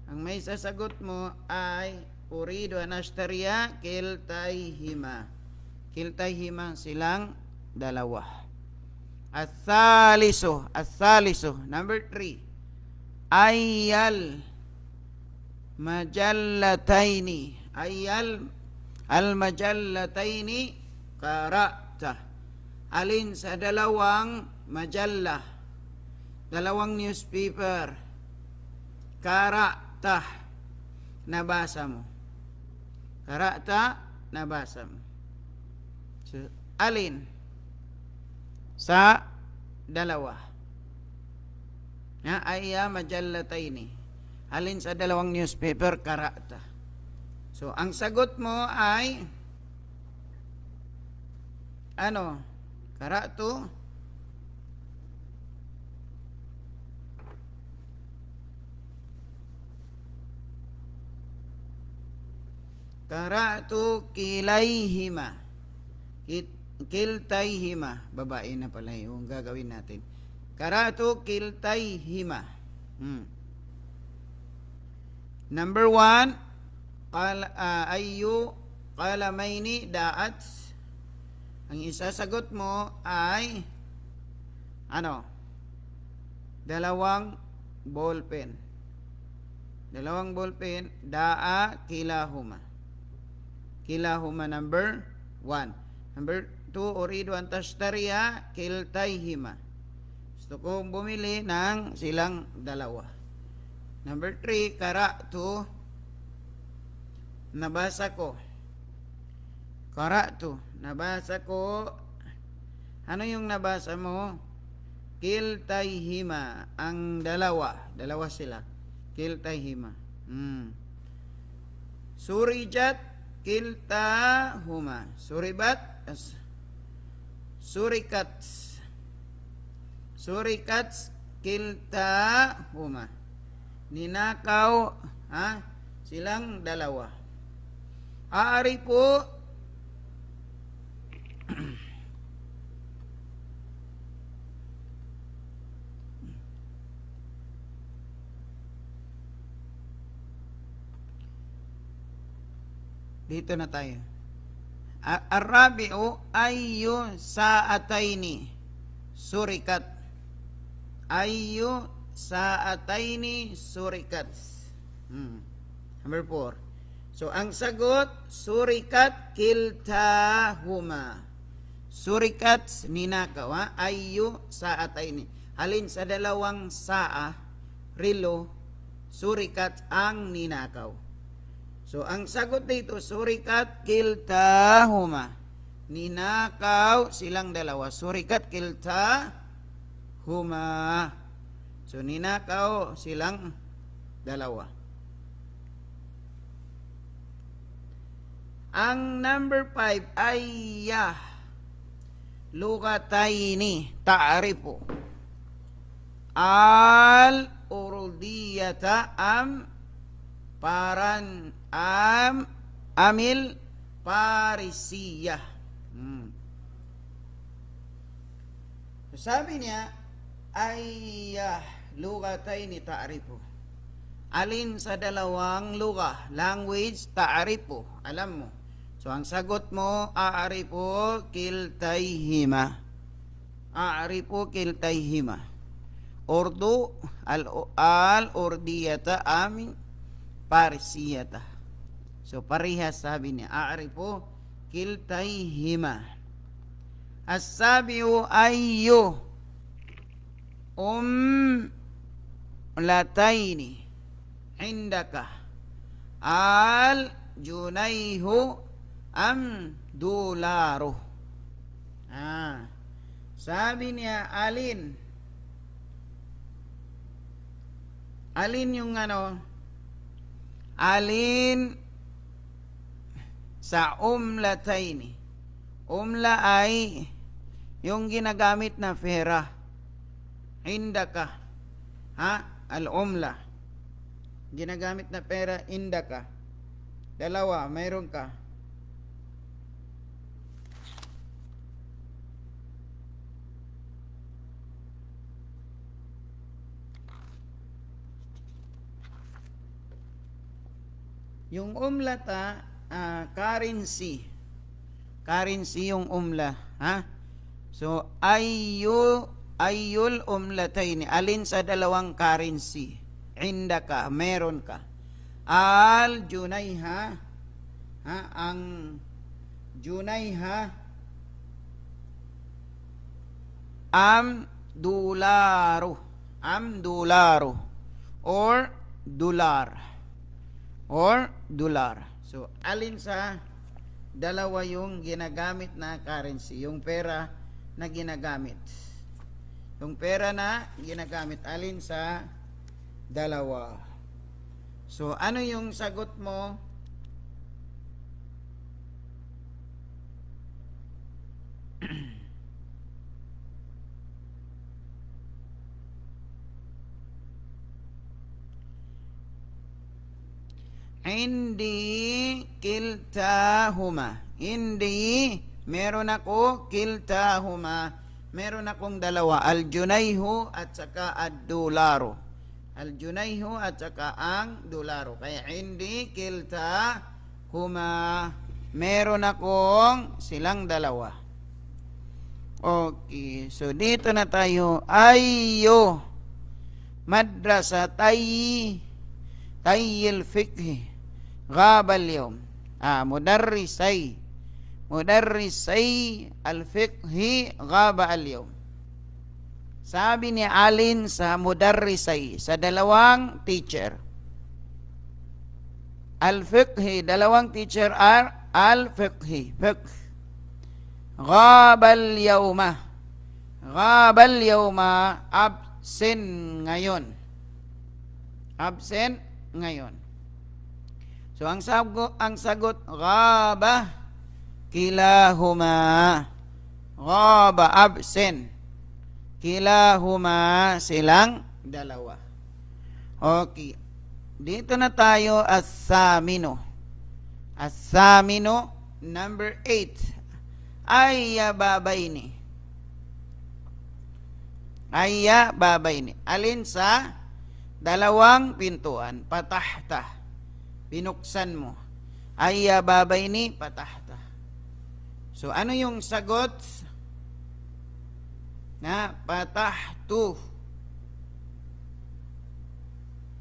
Ang may sasagot mo ay Urido anastarya kiltayhima. Kiltayhima silang dalawa. Asaliso, asaliso. Number three. Ayal majallataini. Ayal al majallataini karata. Alin sa dalawang majalla. Dalawang newspaper. Kara Qara'ta, nabasa mo. Qara'ta, nabasa mo. So, alin? Sa dalawa. Na ayya ah, majallataini. Alin sa dalawang newspaper? Karata. So, ang sagot mo ay ano? Karato Karatu kilayhima. Kit kiltayhima. Babae na pala yung gagawin natin. Karatu kiltayhima. Hmm. Number one, qal, uh, ayyu qalamaini da'at. Ang isasagot mo ay ano? Dalawang ballpen. Dalawang ballpen, da'a kilahuma. Kila huma number one. Number 2, urido ang tashtariya kiltayhima. Gusto kong bumili ng silang dalawa. Number 3, kara to nabasa ko. Kara to nabasa ko. Ano yung nabasa mo? Kiltayhima. Ang dalawa. Dalawa sila. Kiltayhima. Hmm. Surijat Kilta huma suribat eh, surikat surikat nina kau ha silang dalawa arifu Dito na tayo. Arabi'u ayyu sa'ataini surikat. Ayyu sa'ataini surikat. Hmm. Number four. So, ang sagot, surikat kiltahuma. Surikat ninakaw. Ha? Ayyu sa'ataini. Halin sa dalawang sa'a, rilo, surikat ang ninakaw. So, ang sagot dito, surikat kiltahuma. Ninakaw silang dalawa. Surikat kiltahuma. So, ninakaw silang dalawa. Ang number five ay yah. Lugataini ta'arifu. Al-urudiyata am paran am amil parisiyah. Hmm. So sabi niya, ay uh, lugatay ni ta'rifu. Alin sa dalawang luga, language, ta'rifu, alam mo. So ang sagot mo, aarifu kiltayhima. Aarifu kiltayhima. Urdu, al-urdiyata al amin, parisiyata. So parehas sabi niya, aarifu hima. As-sabiu sabi ayyu um lataini indaka al junayhu am dolaro. Ah. Sabi niya, alin? Alin yung ano? Alin sa umlataini. Umla ay yung ginagamit na pera. Indaka. Ha? Al-umla. Ginagamit na pera, indaka. Dalawa, mayroon ka. Yung umlata uh, ah, currency. Currency yung umla, ha? So ayu ayul umlatayn, alin sa dalawang currency? Indaka, meron ka. Al junayha, ha? Ang junayha am dolaro, am dolaro or dolar or dolar. So, alin sa dalawa yung ginagamit na currency, yung pera na ginagamit. Yung pera na ginagamit alin sa dalawa. So, ano yung sagot mo Indi kiltahuma. Indi, meron ako kiltahuma. Meron akong dalawa, al-junayhu at saka ad-dolaro. Al-junayhu at saka ang dolaro. Kaya hindi kilta huma. Meron akong silang dalawa. Okay, so dito na tayo. Ayo madrasa tay tayil fiqh غاب اليوم آه مدرسي مدرسي الفقه غاب اليوم sabi ni Alin sa mudarrisai sa dalawang teacher. Al-fiqhi, dalawang teacher are al-fiqhi, fiqh. Ghabal yawma. Ghabal yawma, absent ngayon. Absent ngayon. So ang sagot, ang sagot ghaba kilahuma. Ghaba absent. Kilahuma silang dalawa. Okay. Dito na tayo as-samino. As-samino number 8. Ayya babaini. Ayya babaini. Alin sa dalawang pintuan patahta binuksan mo. Ay ah, babay ni patahta. So ano yung sagot? Na patahtu.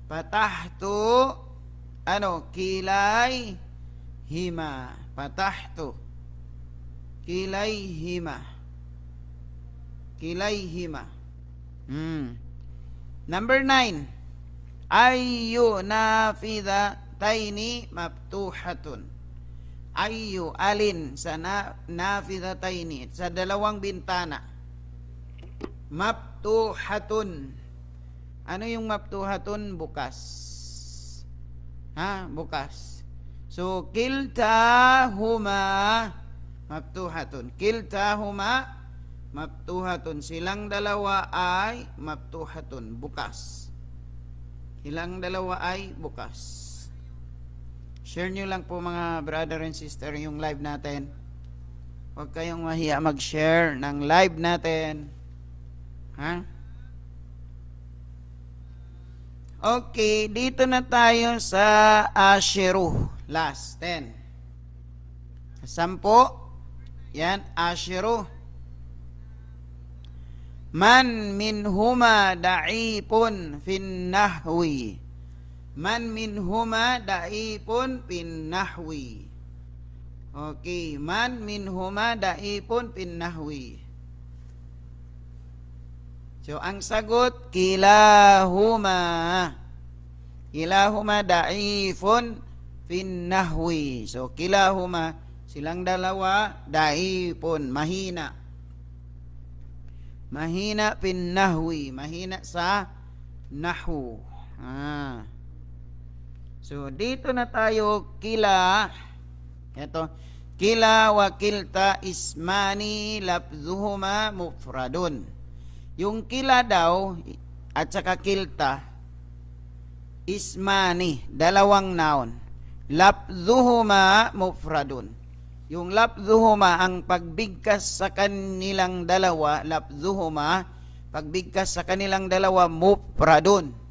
Patahtu ano kilay hima. Patahtu kilay hima. Kilay hima. Hmm. Number nine. Ayu nafida taini maftuhatun. Ayu alin sa na, nafidataini sa dalawang bintana. Maftuhatun. Ano yung maftuhatun? Bukas. Ha? Bukas. So, kiltahuma maftuhatun. Kiltahuma maftuhatun. Silang dalawa ay maftuhatun. Bukas. Silang dalawa ay bukas. Share nyo lang po mga brother and sister yung live natin. Huwag kayong mahiya mag-share ng live natin. Ha? Okay, dito na tayo sa Asheru. Last, 10. Sampo. Yan, Asheru. Man minhuma da'ipun fin nahwi Man minhuma daipun pinnahwi. Okay, man minhuma daipun pinnahwi. So ang sagot kilahuma. Kilahuma daifun pinnahwi. So kilahuma silang dalawa daipun mahina. Mahina pinnahwi, mahina sa nahwu. Ah. So, dito na tayo kila, ito, kila wa kilta ismani lafzuhuma mufradun. Yung kila daw at saka kilta, ismani, dalawang noun. Lafzuhuma mufradun. Yung lafzuhuma, ang pagbigkas sa kanilang dalawa, lafzuhuma, pagbigkas sa kanilang dalawa, mufradun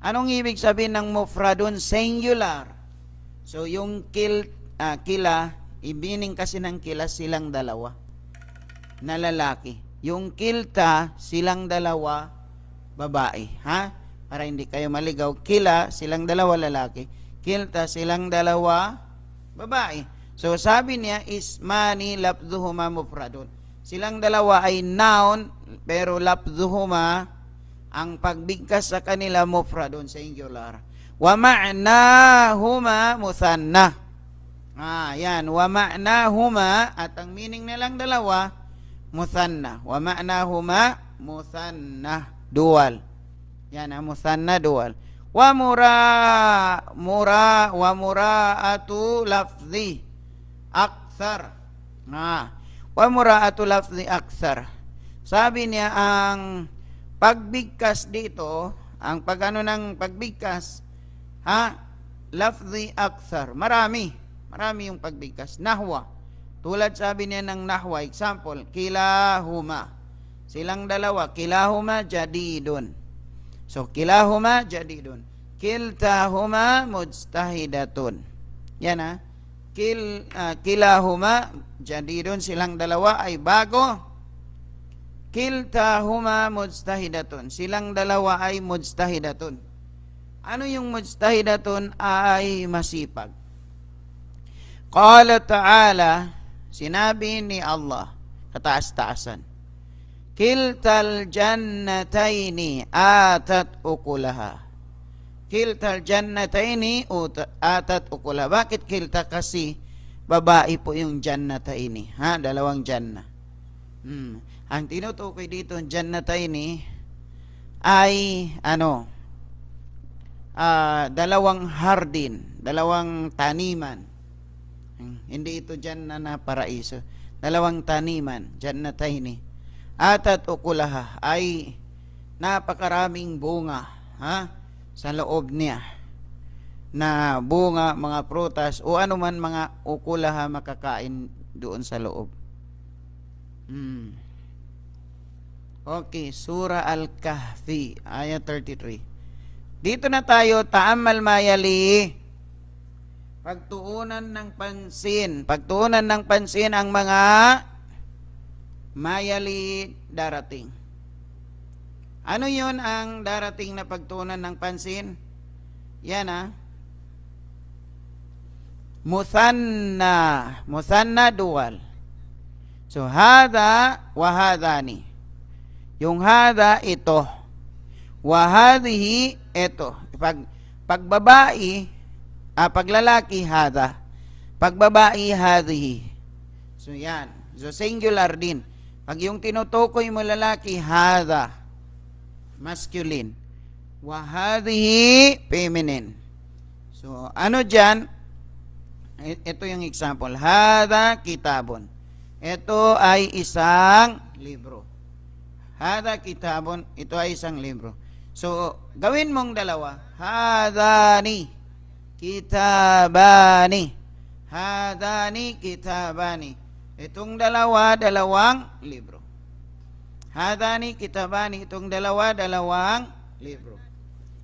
Anong ibig sabihin ng mufradun? Singular. So yung kil, ah, kila, ibining kasi ng kila silang dalawa na lalaki. Yung kilta silang dalawa babae. Ha? Para hindi kayo maligaw. Kila silang dalawa lalaki. Kilta silang dalawa babae. So sabi niya is mani lapduhuma mufradun. Silang dalawa ay noun pero lapduhuma ang pagbigkas sa kanila mufrad doon sa singular. Wa ma'nahuma musanna Ah, yan. Wa ma'nahuma at ang meaning nilang dalawa musanna Wa ma'nahuma musanna dual. Yan ang ah, musanna dual. Wa mura mura wa mura'atu lafzi akthar. Ah. Wa mura'atu lafzi akthar. Sabi niya ang Pagbigkas dito, ang pagano ng pagbigkas, ha? Lafzi akthar. Marami. Marami yung pagbigkas. Nahwa. Tulad sabi niya ng nahwa, example, kilahuma. Silang dalawa, kilahuma jadidun. So, kilahuma jadidun. Kiltahuma mujtahidatun. Yan ha. Kil, uh, kilahuma jadidun. Silang dalawa ay bago Kiltahuma mujtahidatun. Silang dalawa ay mujtahidatun. Ano yung mujtahidatun ay masipag. Qala ta'ala, sinabi ni Allah, kataas-taasan. Kiltal jannataini atat ukulaha. Kiltal jannataini atat ukulaha. Bakit kilta? Kasi babae po yung jannataini. Ha? Dalawang janna. Hmm. Ang tinutukoy dito, dyan na tayo ni, ay ano, uh, dalawang hardin, dalawang taniman. Hmm, hindi ito dyan na na paraiso. Dalawang taniman, dyan na tayo ni. At at ukulaha ay napakaraming bunga ha, sa loob niya na bunga, mga prutas o anuman mga ukulaha makakain doon sa loob. Hmm. Okay, Surah Al-Kahfi, ayat 33. Dito na tayo, taamal mayali. Pagtuunan ng pansin. Pagtuunan ng pansin ang mga mayali darating. Ano yon ang darating na pagtuunan ng pansin? Yan ah. Muthanna. Muthanna dual. So, hada wa hadani. Yung hada, ito. Wahadihi, ito. Pag, pag babae, ah, pag lalaki, hada. Pag babae, hadihi. So yan. So singular din. Pag yung tinutukoy mo lalaki, hada. Masculine. Wahadihi, feminine. So ano dyan? Ito e, yung example. Hada kitabon. Ito ay isang libro. Hada kitabon, ito ay isang libro. So, gawin mong dalawa. Hadani, kitabani. Hadani, kitabani. Itong dalawa, dalawang libro. Hadani, kitabani. Itong dalawa, dalawang libro.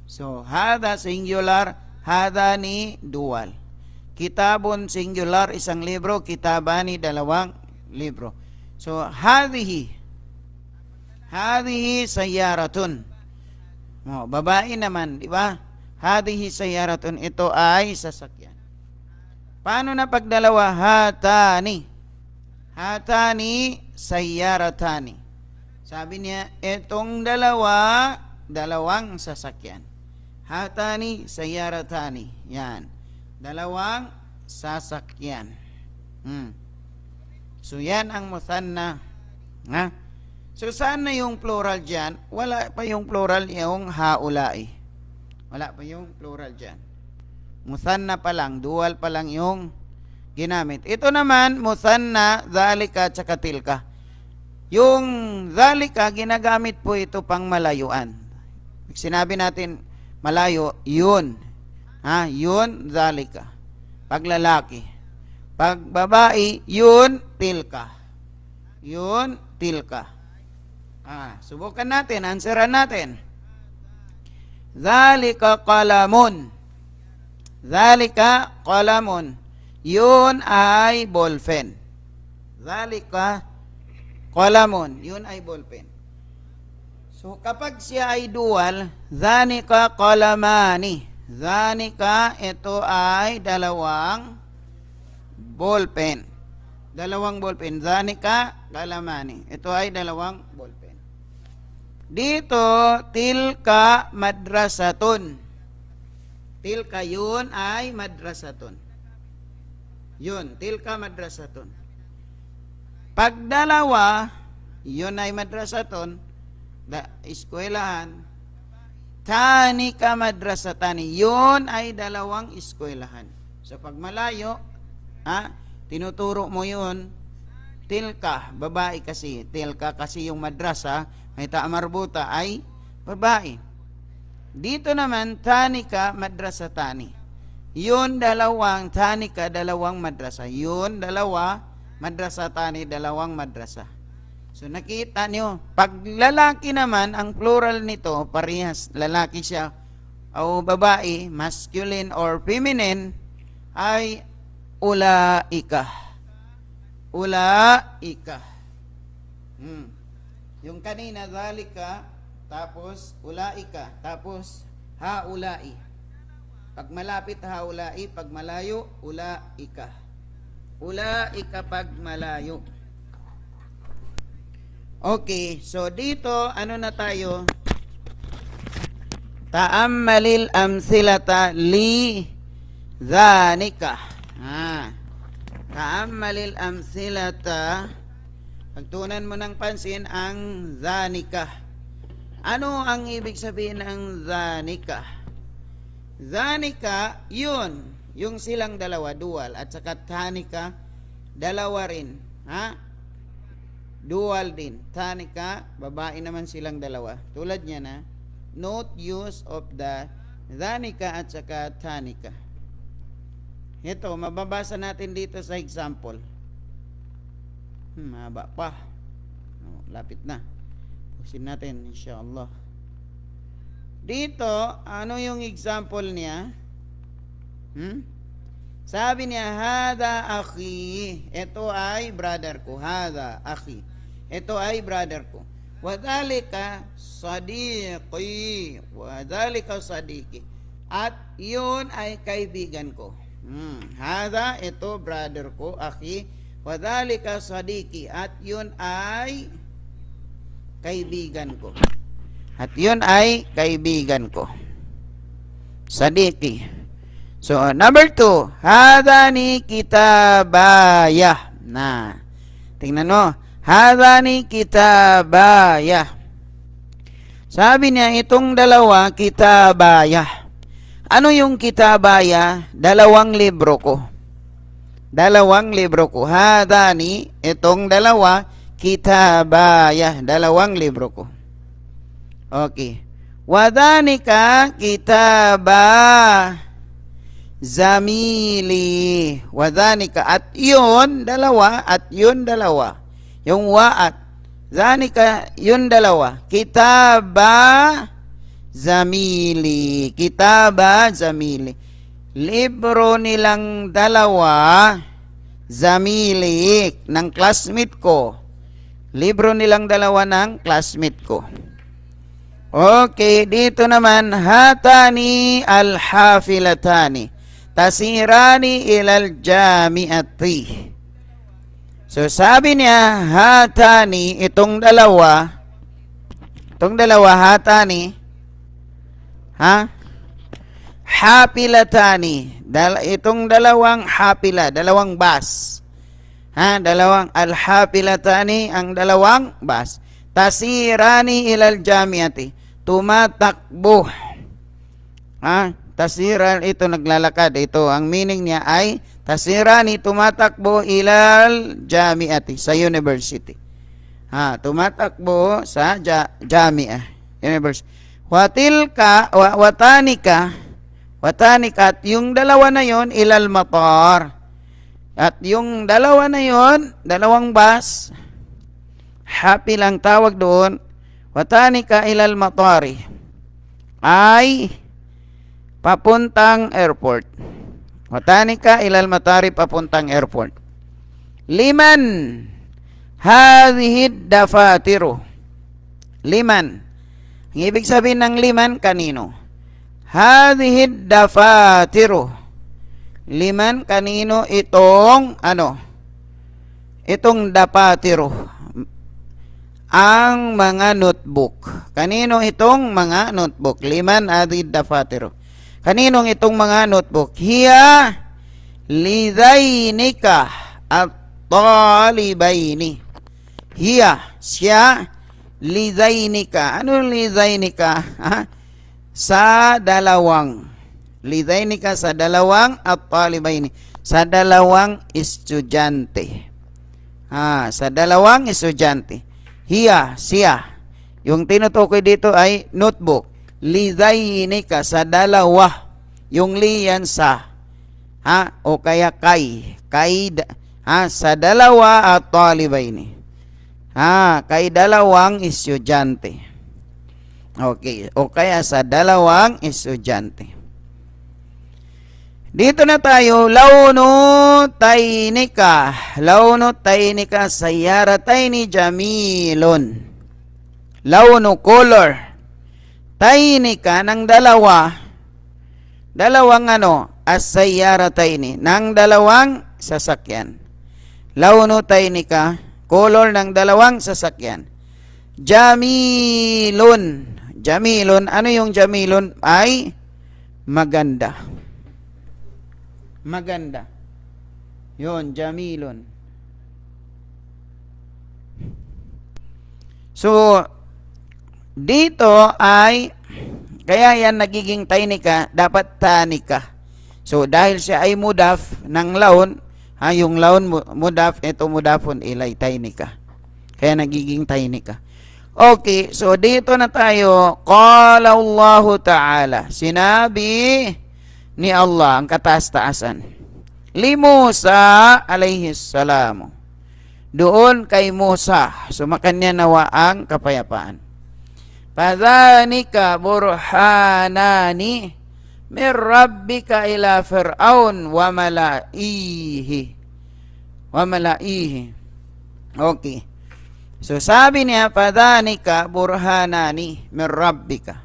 So, hada singular, hadani dual. Kitabon singular, isang libro. Kitabani, dalawang libro. So, hadihi, Hadihi sayaratun. Mo, oh, babae naman, di ba? Hadihi sayaratun. Ito ay sasakyan. Paano na pagdalawa? Hatani. Hatani sayaratani. Sabi niya, itong dalawa, dalawang sasakyan. Hatani sayaratani. Yan. Dalawang sasakyan. Hmm. So yan ang musanna. Ha? So sana yung plural dyan, wala pa yung plural yung haulai. Wala pa yung plural dyan. Musanna pa lang, dual pa lang yung ginamit. Ito naman, musanna, zalika, tsaka tilka. Yung zalika, ginagamit po ito pang malayuan. Sinabi natin, malayo, yun. Ha, yun, zalika. Paglalaki. Pag babae, yun, tilka. Yun, tilka. Ah, subukan natin, answeran natin. Zalika qalamun. Zalika qalamun. Yun ay ballpen. Zalika qalamun. Yun ay ballpen. So kapag siya ay dual, zalika qalamani. Zalika ito ay dalawang ballpen. Dalawang ballpen. Zalika qalamani. Ito ay dalawang ballpen. Dito, tilka madrasatun. Tilka yun ay madrasatun. Yun, tilka madrasatun. Pag dalawa, yun ay madrasatun, da, eskwelahan, tani ka madrasatani, yun ay dalawang eskwelahan. So pagmalayo, ha, tinuturo mo yun, tilka, babae kasi. Tilka kasi yung madrasa, may taamarbuta ay babae. Dito naman, tanika, madrasa tani. Yun dalawang, tanika, dalawang madrasa. Yun dalawa, madrasa tani, dalawang madrasa. So nakita niyo, pag lalaki naman, ang plural nito, parehas, lalaki siya o babae, masculine or feminine, ay ulaika ulaika. Hmm. Yung kanina, zalika, tapos ulaika, tapos haulai. Pag malapit haulai, pag malayo, ulaika. Ulaika pag malayo. Okay, so dito, ano na tayo? Taammalil amsilata li dhanika. Ah. Ta'ammalil amsilata. Pagtunan mo ng pansin ang zanika. Ano ang ibig sabihin ng zanika? Zanika, yun. Yung silang dalawa, dual. At saka tanika, dalawa rin. Ha? Dual din. Tanika, babae naman silang dalawa. Tulad niya na, note use of the zanika at saka tanika. Ito, mababasa natin dito sa example. Hmm, mahaba pa. Oh, lapit na. Pusin natin, insyaAllah. Dito, ano yung example niya? Hmm? Sabi niya, Hada akhi. Ito ay brother ko. Hada akhi. Ito ay brother ko. Wadhalika sadiqi. Wadhalika sadiqi. At yun ay kaibigan ko. Hmm. Hada, ito brother ko, aki, wadhalika sadiki, at yun ay kaibigan ko. At yun ay kaibigan ko. Sadiki. So, number two, hada ni kitabaya. Na, tingnan mo. hada ni kitabaya. Sabi niya, itong dalawa, kitabaya. Ano yung kitabaya? Dalawang libro ko. Dalawang libro ko. Hadani, itong dalawa, kitabaya. Dalawang libro ko. Okay. Wadani ka kitaba zamili. Wadani ka. At yun, dalawa. At yun, dalawa. Yung waat. Zanika, Zani yun dalawa. Kitaba Zamili. Kitaba Zamili. Libro nilang dalawa Zamili ng classmate ko. Libro nilang dalawa ng classmate ko. Okay, dito naman hatani al-hafilatani tasirani ilal jami'ati. So sabi niya hatani itong dalawa itong dalawa hatani Ha? Hapilatani. Dal itong dalawang hapila, dalawang bas. Ha? Dalawang al-hapilatani, ang dalawang bas. Tasirani ilal jamiati. Tumatakbo. Ha? Tasiran, ito naglalakad. Ito, ang meaning niya ay tasirani, tumatakbo ilal jamiati, sa university. Ha? Tumatakbo sa ja, jami'ah. University. Watilka, wa, watanika, watanika, at yung dalawa na yon ilal matar. At yung dalawa na yon dalawang bus, happy lang tawag doon, watanika ilal matari, ay papuntang airport. Watanika ilal matari papuntang airport. Liman, hadhid dafatiru. Liman, ang ibig sabihin ng liman, kanino? Hadhid dafatiro. Liman, kanino itong, ano? Itong dapatiro. Ang mga notebook. Kanino itong mga notebook? Liman, hadhid dafatiro. Kaninong itong mga notebook? Hiya lidainika at talibaini. Hiya, siya, lidainika. Ano yung lidainika? Ha? Sa dalawang. Lidainika sa dalawang at talibaini. Sa dalawang estudyante. Ha, sa dalawang estudyante. Hiya, siya. Yung tinutukoy dito ay notebook. Lidainika sa dalawa. Yung liyan sa. Ha? O kaya kay. Kay. Ha? Sa dalawa at talibaini. Ah, kay dalawang estudyante. Okay, o kaya sa dalawang estudyante. Dito na tayo, launo tainika. Launo tainika sayara taini jamilon. Launo color. Tainika ng dalawa. Dalawang ano, asayara taini. Nang dalawang sasakyan. Launo tainika Color ng dalawang sasakyan. Jamilun. Jamilun. Ano yung jamilun? Ay maganda. Maganda. Yon, jamilun. So, dito ay, kaya yan nagiging tainika, dapat tanika. So, dahil siya ay mudaf ng laon, Ha, yung laon mo, mudaf, ito mudafon ilay tiny ka. Kaya nagiging tiny ka. Okay, so dito na tayo. Qala Allahu Ta'ala. Sinabi ni Allah ang kataas-taasan. Li Musa alayhi salam. Doon kay Musa, sumakanya nawa ang kapayapaan. Padhanika burhanani min rabbika ila fir'aun wa malaihi wa malaihi okay so sabi niya fadhanika burhanani min rabbika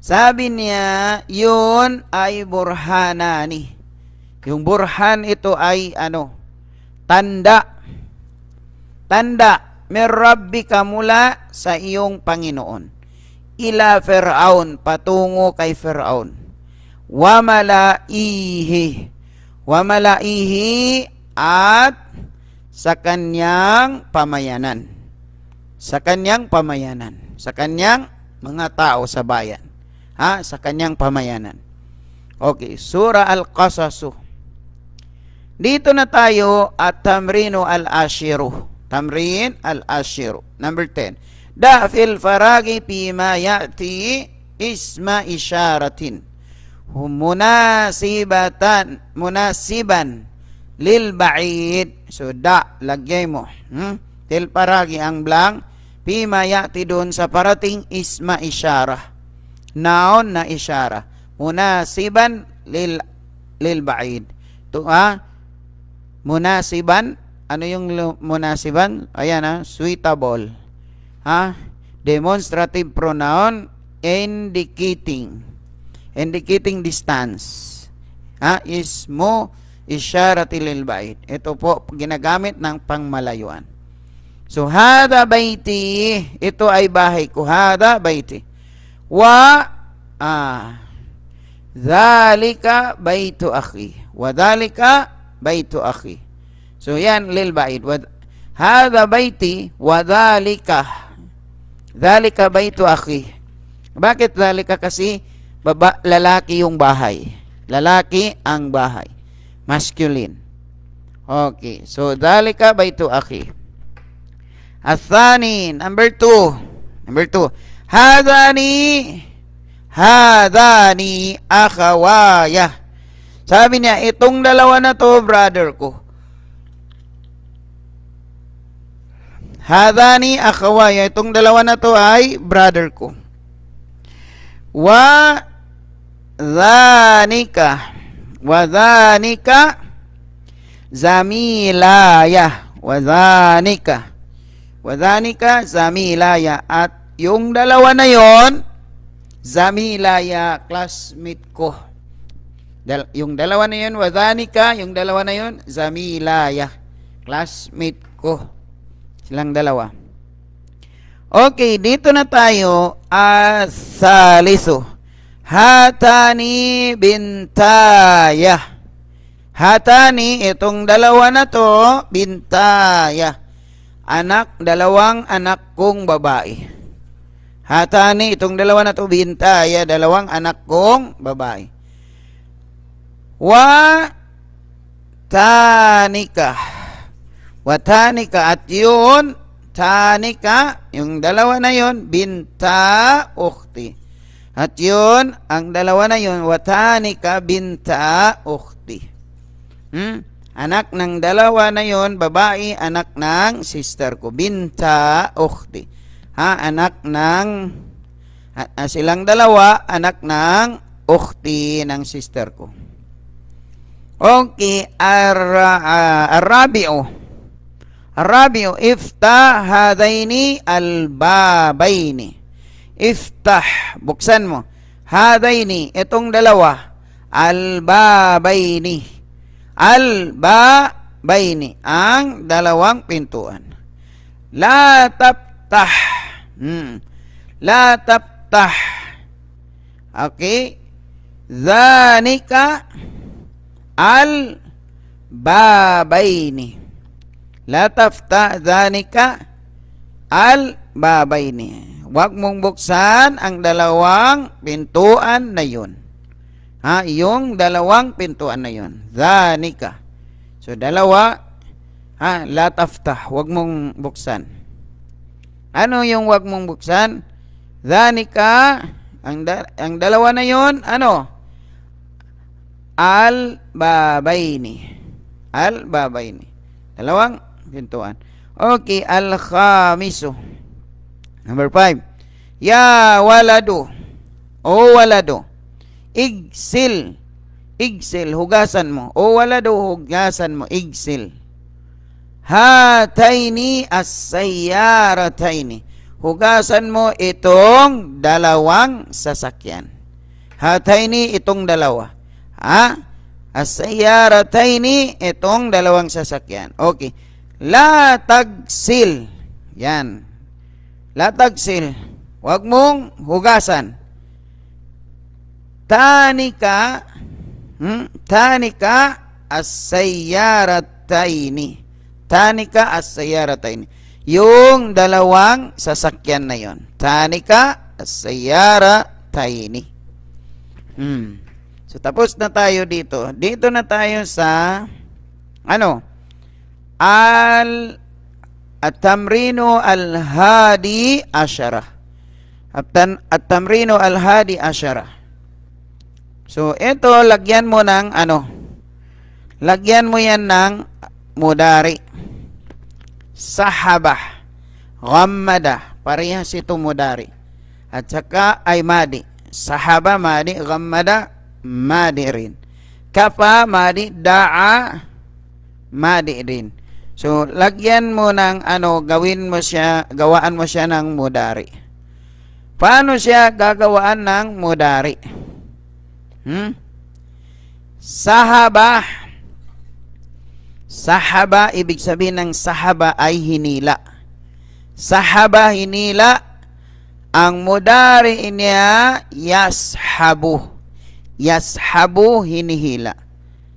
sabi niya yun ay burhanani yung burhan ito ay ano tanda tanda min rabbika mula sa iyong Panginoon ila Fir'aun patungo kay Fir'aun wa malaihi wa malaihi at sa kanyang pamayanan sa kanyang pamayanan sa kanyang mga tao sa bayan ha sa kanyang pamayanan okay sura al-qasas dito na tayo at tamrino al-ashiru tamrin al-ashiru number 10 da fil faragi pima ya'ti isma isharatin munasibatan munasiban lil ba'id so da lagay mo hmm? til paragi ang blank pima ya'ti doon sa parating isma isyara naon na isyara munasiban lil lil ba'id to ah munasiban ano yung munasiban ayan ah suitable ha demonstrative pronoun indicating indicating distance ha, is mo isharatil bait. Ito po, ginagamit ng pangmalayuan. So, hada baiti, ito ay bahay ko. Hada baiti. Wa, ah, zalika baitu akhi. Wa zalika baitu akhi. So, yan, lil bait. Hada baiti, wa zalika zalika baitu akhi. Bakit zalika Kasi, Baba, lalaki yung bahay. Lalaki ang bahay. Masculine. Okay. So, dalika by to aki. Athani. Number two. Number two. Hadani. Hadani akawaya. Sabi niya, itong dalawa na to, brother ko. Hadani akawaya. Itong dalawa na to ay brother ko. Wa dhanika wa dhanika zamilaya wa dhanika wa dhanika zamilaya at yung dalawa na yon zamilaya classmate ko Dal yung dalawa na yon wa dhanika yung dalawa na yon zamilaya classmate ko silang dalawa okay dito na tayo asaliso Hatani bintaya. Hatani, itong dalawa na to, bintaya. Anak, dalawang anak kong babae. Hatani, itong dalawa na to, bintaya, dalawang anak kong babae. Wa tanika. Wa tanika. At yun, tanika, yung dalawa na yun, binta ukti. At yun, ang dalawa na yun, Watanika binta ukti. Hmm? Anak ng dalawa na yun, babae, anak ng sister ko. Binta ukti. Ha, anak ng, uh, silang dalawa, anak ng ukti ng sister ko. Okay, arabi'o. Ah, arabi'o, ifta hadaini albabaini. Iftah, buksan mo. Hadaini, itong dalawa. Al-babaini. Al-babaini, ang dalawang pintuan. La taptah. Hmm. La taptah. Okay. Zanika al-babaini. La tafta zanika al-babaini. Huwag mong buksan ang dalawang pintuan na yun. Ha, yung dalawang pintuan na yun. Zanika. So, dalawa, ha, la taftah. Huwag mong buksan. Ano yung huwag mong buksan? Zanika. ang, da, ang dalawa na yun, ano? Al-babaini. Al-babaini. Dalawang pintuan. Okay, al-khamisu. Number 5. Ya walado. O walado. Igsil. Igsil. Hugasan mo. O walado. Hugasan mo. Igsil. Hataini as-sayyarataini. Hugasan mo itong dalawang sasakyan. Hataini itong dalawa. Ha? As-sayyarataini itong dalawang sasakyan. Okay. La tagsil. Yan. Latag Huwag mong hugasan. Tanika, ka, hmm? tani ka as-sayyarataini. Tani ka as-sayyarataini. Yung dalawang sasakyan na yon. Tanika ka as-sayyarataini. Hmm. So tapos na tayo dito. Dito na tayo sa ano? Al at-tamrino al-hadi asyarah. At-tamrino al-hadi ashara. So, ito, lagyan mo ng ano? Lagyan mo yan ng mudari. Sahabah. Ghammada. Parehas ito mudari. At saka ay madi. Sahaba madi. Ghammada madi rin. Kafa madi. Da'a madi rin. So, lagyan mo ng ano, gawin mo siya, gawaan mo siya ng mudari. Paano siya gagawaan ng mudari? Hmm? Sahaba. Sahaba, ibig sabihin ng sahaba ay hinila. Sahaba, hinila. Ang mudari niya, yashabu. Yashabu, hinihila.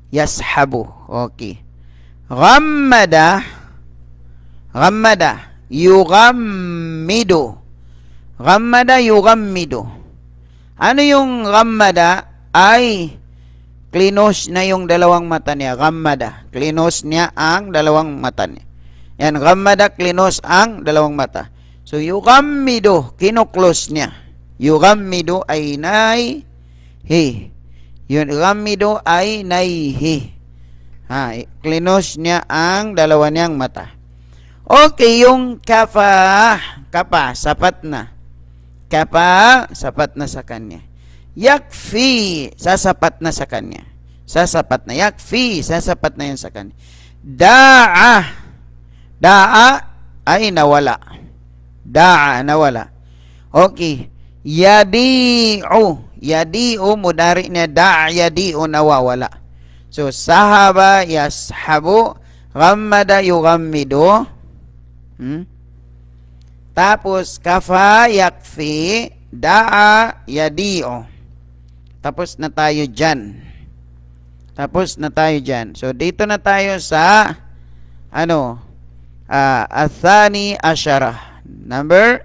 Yashabu. Okay. Ghammada Ghammada Yugammidu Ghammada yugammidu Ano yung ghammada? Ay klinos na yung dalawang mata niya. Ghammada. Klinos niya ang dalawang mata niya. Yan, ghammada, klinos ang dalawang mata. So, yugammidu, kinuklos niya. Yugammidu ay nay hi. Yun, ghammidu ay nay hi. Ha, klinos niya ang dalawa niyang mata. Okay, yung kafa, kapa, sapat na. Kapa, sapat na sa kanya. Yakfi, sasapat na sa kanya. Sasapat na. Yakfi, sasapat na yan sa kanya. Da'a, da'a ay nawala. Da'a, nawala. Okay. Yadi'u, yadi'u, mudari niya da'a, yadi'u, nawawala. So, sahaba yashabu, ghammada yughammidu. Hmm? Tapos, kafa yakfi, daa yadio. Tapos na tayo dyan. Tapos na tayo dyan. So, dito na tayo sa, ano, uh, athani ashara. Number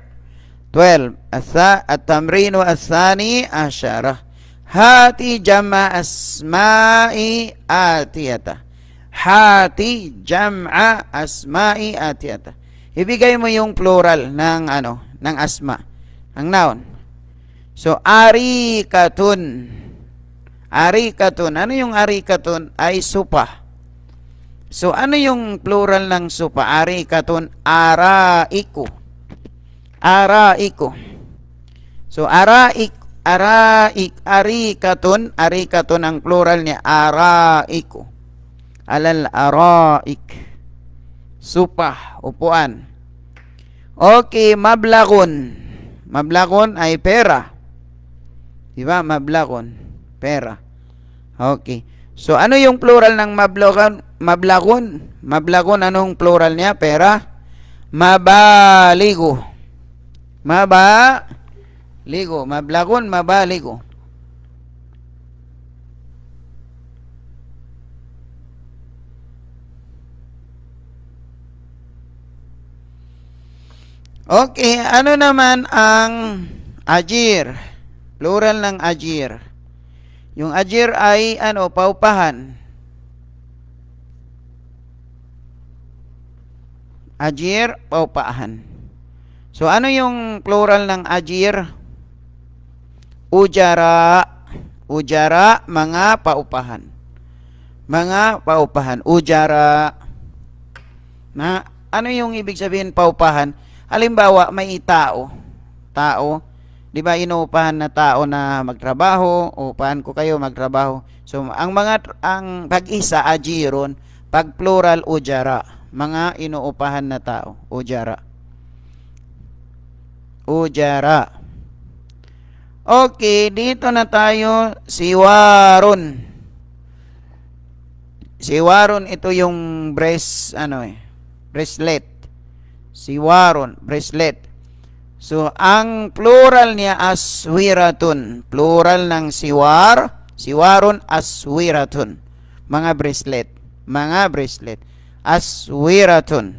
12. Asa at-tamrinu athani ashara. Hati jam'a asma'i atiyata. Hati jam'a asma'i atiyata. Ibigay mo yung plural ng ano, ng asma, Ang noun. So arikatun. Arikatun. Ano yung arikatun? Ay supa. So ano yung plural ng supa? Arikatun araiku. Araiku. So araiku. Araik, arikatun, arikatun ang plural niya, araiku. Alal araik. Supah, upuan. Okay, mablagon. Mablagon ay pera. di ba Mablagon. Pera. Okay. So, ano yung plural ng mablagon? Mablagon. Mablagon, anong plural niya? Pera. Mabaligo. Maba Ligo, mablagon, mabaligo. Okay, ano naman ang ajir? Plural ng ajir. Yung ajir ay ano, paupahan. Ajir, paupahan. So ano yung plural ng ajir? Ujara, ujara mga paupahan. Mga paupahan, ujara. Na ano yung ibig sabihin paupahan? Halimbawa, may tao, tao, 'di ba inuupahan na tao na magtrabaho, upahan ko kayo magtrabaho. So ang mga ang pag-isa ajiron, pag plural ujara, mga inuupahan na tao, ujara. Ujara. Okay, dito na tayo siwaron. Siwaron ito yung breast ano eh, bracelet. Siwaron, bracelet. So ang plural niya aswiratun. Plural ng siwar, siwarun aswiratun. Mga bracelet, mga bracelet. Aswiratun.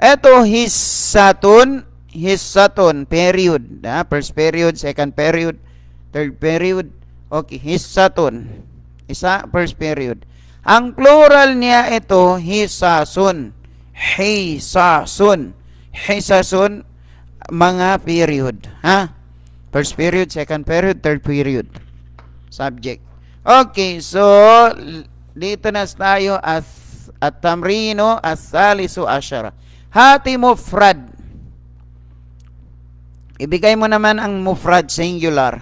Ito hisatun his saturn period ah, first period second period third period okay his saturn isa first period ang plural niya ito hisasun hisasun hisasun mga period ha first period second period third period subject okay so dito na tayo as at tamrino as salisu asyara hati mufrad Ibigay mo naman ang mufrad singular.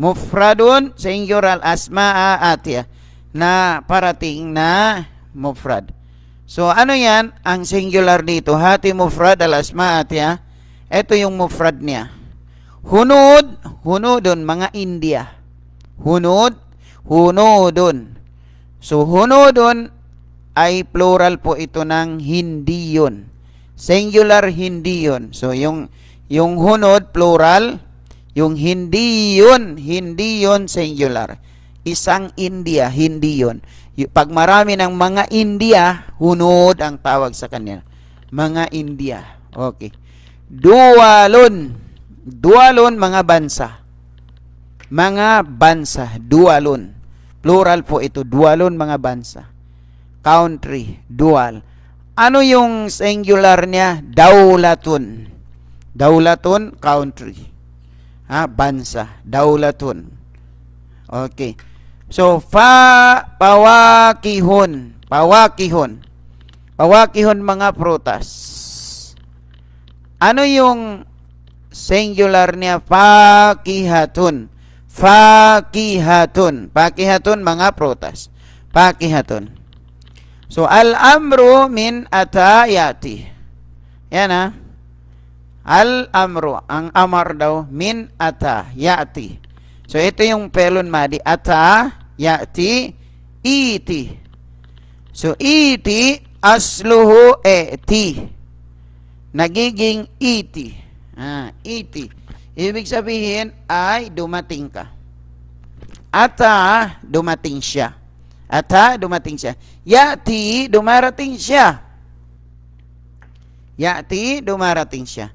Mufradun singular asma'a atia na parating na mufrad. So ano yan? Ang singular dito, hati mufrad al asma'a atia. Ito yung mufrad niya. Hunud, hunudun mga India. Hunud, hunudun. So hunudun ay plural po ito ng hindi yun. Singular hindi yun. So yung yung hunod, plural. Yung hindi yun, hindi yun singular. Isang India, hindi yun. Pag marami ng mga India, hunod ang tawag sa kanya. Mga India. Okay. Dualon. Dualon, mga bansa. Mga bansa, dualon. Plural po ito, dualon mga bansa. Country, dual. Ano yung singular niya? Daulatun. Daulatun, country. Ha? Bansa. Daulatun. Okay. So, fa, pawakihon. Pawakihon. Pawakihon mga prutas. Ano yung singular niya? Fakihatun. Fakihatun. Fakihatun mga prutas. Fakihatun. So, al-amru min atayati. Yan ha. Al-amru, ang amar daw, min ata, ya'ti. So, ito yung pelon madi. Ata, ya'ti, iti. So, iti, asluhu eti. Nagiging iti. Ah, iti. Ibig sabihin ay dumating ka. Ata, dumating siya. Ata, dumating siya. Ya'ti, dumarating siya. Ya'ti, dumarating siya.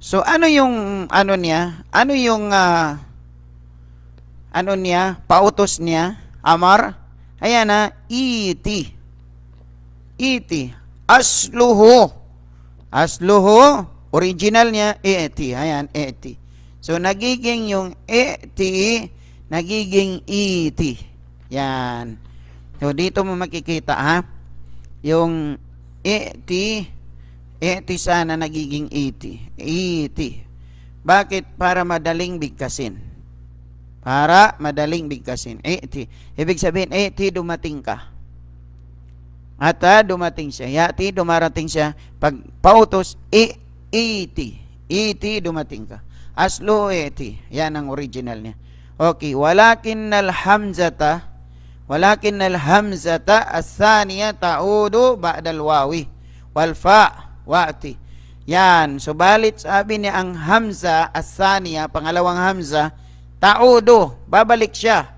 So ano yung ano niya? Ano yung uh, ano niya? Pautos niya? Amar? Ayan na, ah, ET. ET. Asluho. Asluho. Original niya, ET. Ayan, ET. So nagiging yung ET, nagiging ET. Yan. So dito mo makikita ha, yung ET, 80 sana nagiging 80. 80. Bakit? Para madaling bigkasin. Para madaling bigkasin. 80. Ibig sabihin, 80 dumating ka. At ah, dumating siya. Yati, dumarating siya. Pag pautos, 80. 80 dumating ka. Aslo 80. Yan ang original niya. Okay, walakin nal hamzata walakin nal hamzata as-thaniya ta'udu ba'dal wawi wal wa'ti. Yan. Subalit sabi niya ang Hamza Asania, pangalawang Hamza, taudo, babalik siya.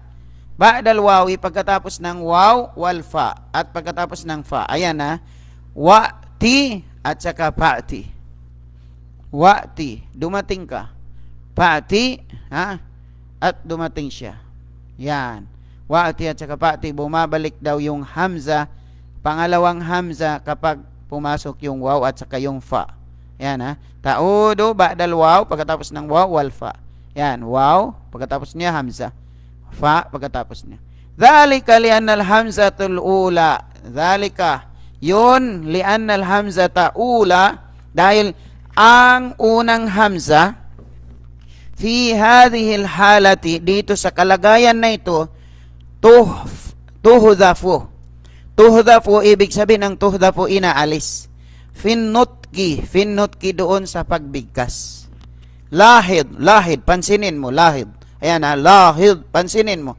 Ba'dal wawi pagkatapos ng waw wal fa at pagkatapos ng fa. Ayan ha. Wa'ti at saka pa'ti. Wa'ti, dumating ka. Pa'ti, ha? At dumating siya. Yan. Wa'ti at saka pa'ti, bumabalik daw yung Hamza, pangalawang Hamza kapag pumasok yung waw at saka yung fa. Yan ha. Taudo ba'dal waw pagkatapos ng waw wal fa. Yan, waw pagkatapos niya hamza. Fa pagkatapos niya. Dhalika li'anna al-hamzatul ula. Dhalika. Yun li'anna al-hamzata ula dahil ang unang hamza fi hadhihi halati dito sa kalagayan na ito tuhf tuhudhafu Tuhda po, ibig sabihin ng tuhda po inaalis. Finnutki, finnutki doon sa pagbigkas. Lahid, lahid, pansinin mo, lahid. Ayan ha, lahid, pansinin mo.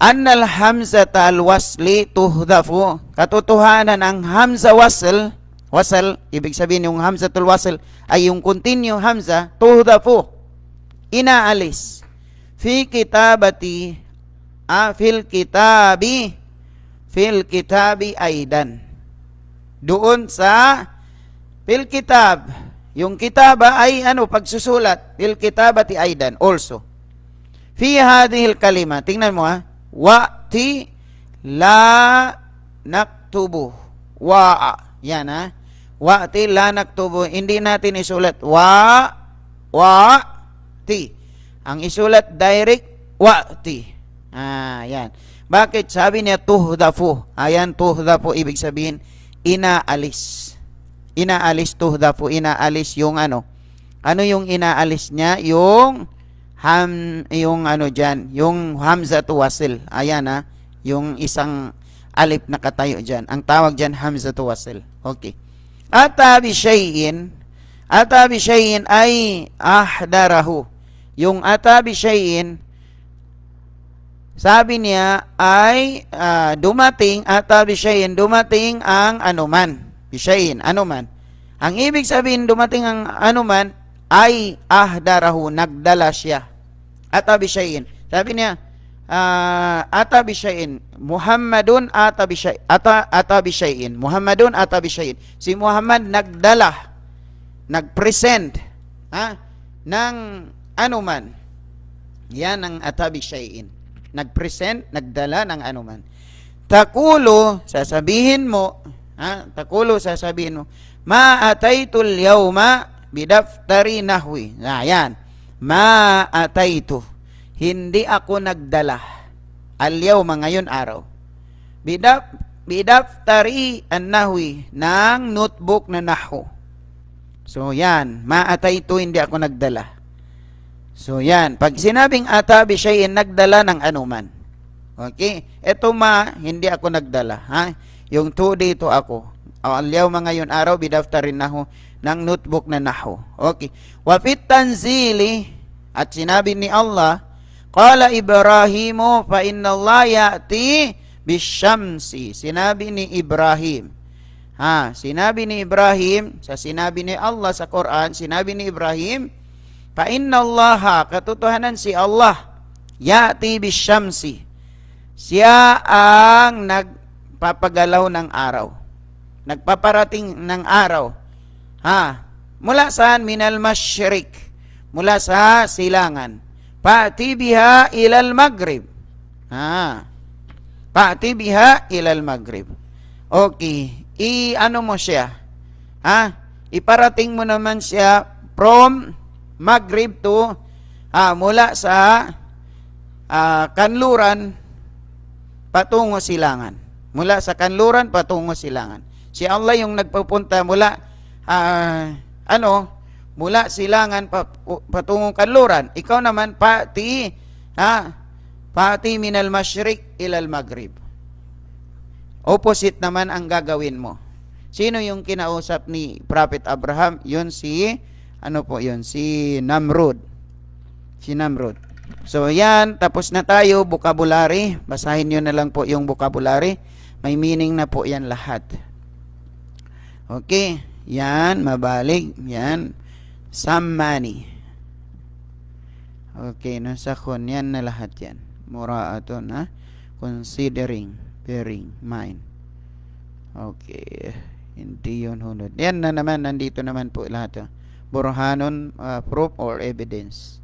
Annal hamzata alwasli tuhdafu. Katotohanan ang hamza wasl, wasl, ibig sabihin yung hamzatul wasl ay yung continue hamza, tuhdafu. Inaalis. Fi kitabati, ah, fil kitabi, fil kitabi aidan. Doon sa fil kitab, yung kitaba ay ano, pagsusulat, fil kitabati aidan also. Fi hadihil kalima, tingnan mo ha, Wa ti la naktubu. Wa, yan ha. ti la naktubu, hindi natin isulat. Wa, wa, ti. Ang isulat direct, wa ti. Ah, yan. Bakit? Sabi niya, tuhdafu. Ayan, tuhdafu, ibig sabihin, inaalis. Inaalis, tuhdafu, inaalis yung ano. Ano yung inaalis niya? Yung ham, yung ano dyan, yung hamza to wasil. Ayan ha, yung isang alif na katayo dyan. Ang tawag dyan, hamza to wasil. Okay. At tabi shayin, at tabi shayin ay ahdarahu. Yung atabi shayin, sabi niya ay uh, dumating at uh, bisyayin, dumating ang anuman. Bisyayin, anuman. Ang ibig sabihin dumating ang anuman ay ahdarahu, nagdala siya. At uh, bisyayin. Sabi niya, uh, ah, ata bisyayin, Muhammadun ata bisyayin, ata, ata bisyayin, Muhammadun ata bisyayin. Si Muhammad nagdala, nagpresent ha, ah, ng anuman. Yan ang ata bisyayin nagpresent, nagdala ng anuman. Takulo, sasabihin mo, ha? takulo, sasabihin mo, maataytul yawma bidaftari nahwi. Ah, yan. maataytu. Hindi ako nagdala. Alyaw, ngayon araw. Bidaf, bidaftari an nahwi ng notebook na nahu. So yan, maataytu, hindi ako nagdala. So yan, pag sinabing ata bi shay'in nagdala ng anuman. Okay? Ito ma, hindi ako nagdala, ha? Yung to dito ako. Alyaw mga ngayon araw bidaftarin naho ng notebook na naho. Okay. Wa fit tanzili at sinabi ni Allah, qala Ibrahimu fa inna Allah ya'ti bisyamsi. Sinabi ni Ibrahim. Ha, sinabi ni Ibrahim sa sinabi ni Allah sa Quran, sinabi ni Ibrahim, Fa inna Allah, katotohanan si Allah, ya'ti bisyamsi. Siya ang nagpapagalaw ng araw. Nagpaparating ng araw. Ha? Mula saan? Minal masyrik. Mula sa silangan. Pa'ti biha ilal magrib. Ha? Pa'ti biha ilal magrib. Okay. I-ano mo siya? Ha? Iparating mo naman siya from Maghrib to ah, mula sa ah, Kanluran patungo Silangan. Mula sa Kanluran patungo Silangan. Si Allah yung nagpupunta mula ah, ano mula Silangan patungo Kanluran. Ikaw naman pati ha pati minal masyrik ilal maghrib. Opposite naman ang gagawin mo. Sino yung kinausap ni Prophet Abraham? Yun si ano po yun, si Namrud. Si Namrud. So, yan. Tapos na tayo, vocabulary. Basahin nyo na lang po yung vocabulary. May meaning na po yan lahat. Okay. Yan, mabalik. Yan. Some money. Okay, nasa kon. Yan na lahat yan. Muraaton, ha? Considering, bearing, mind. Okay. Hindi yun hunod. Yan na naman. Nandito naman po lahat. Ha? Oh burhanon uh, proof or evidence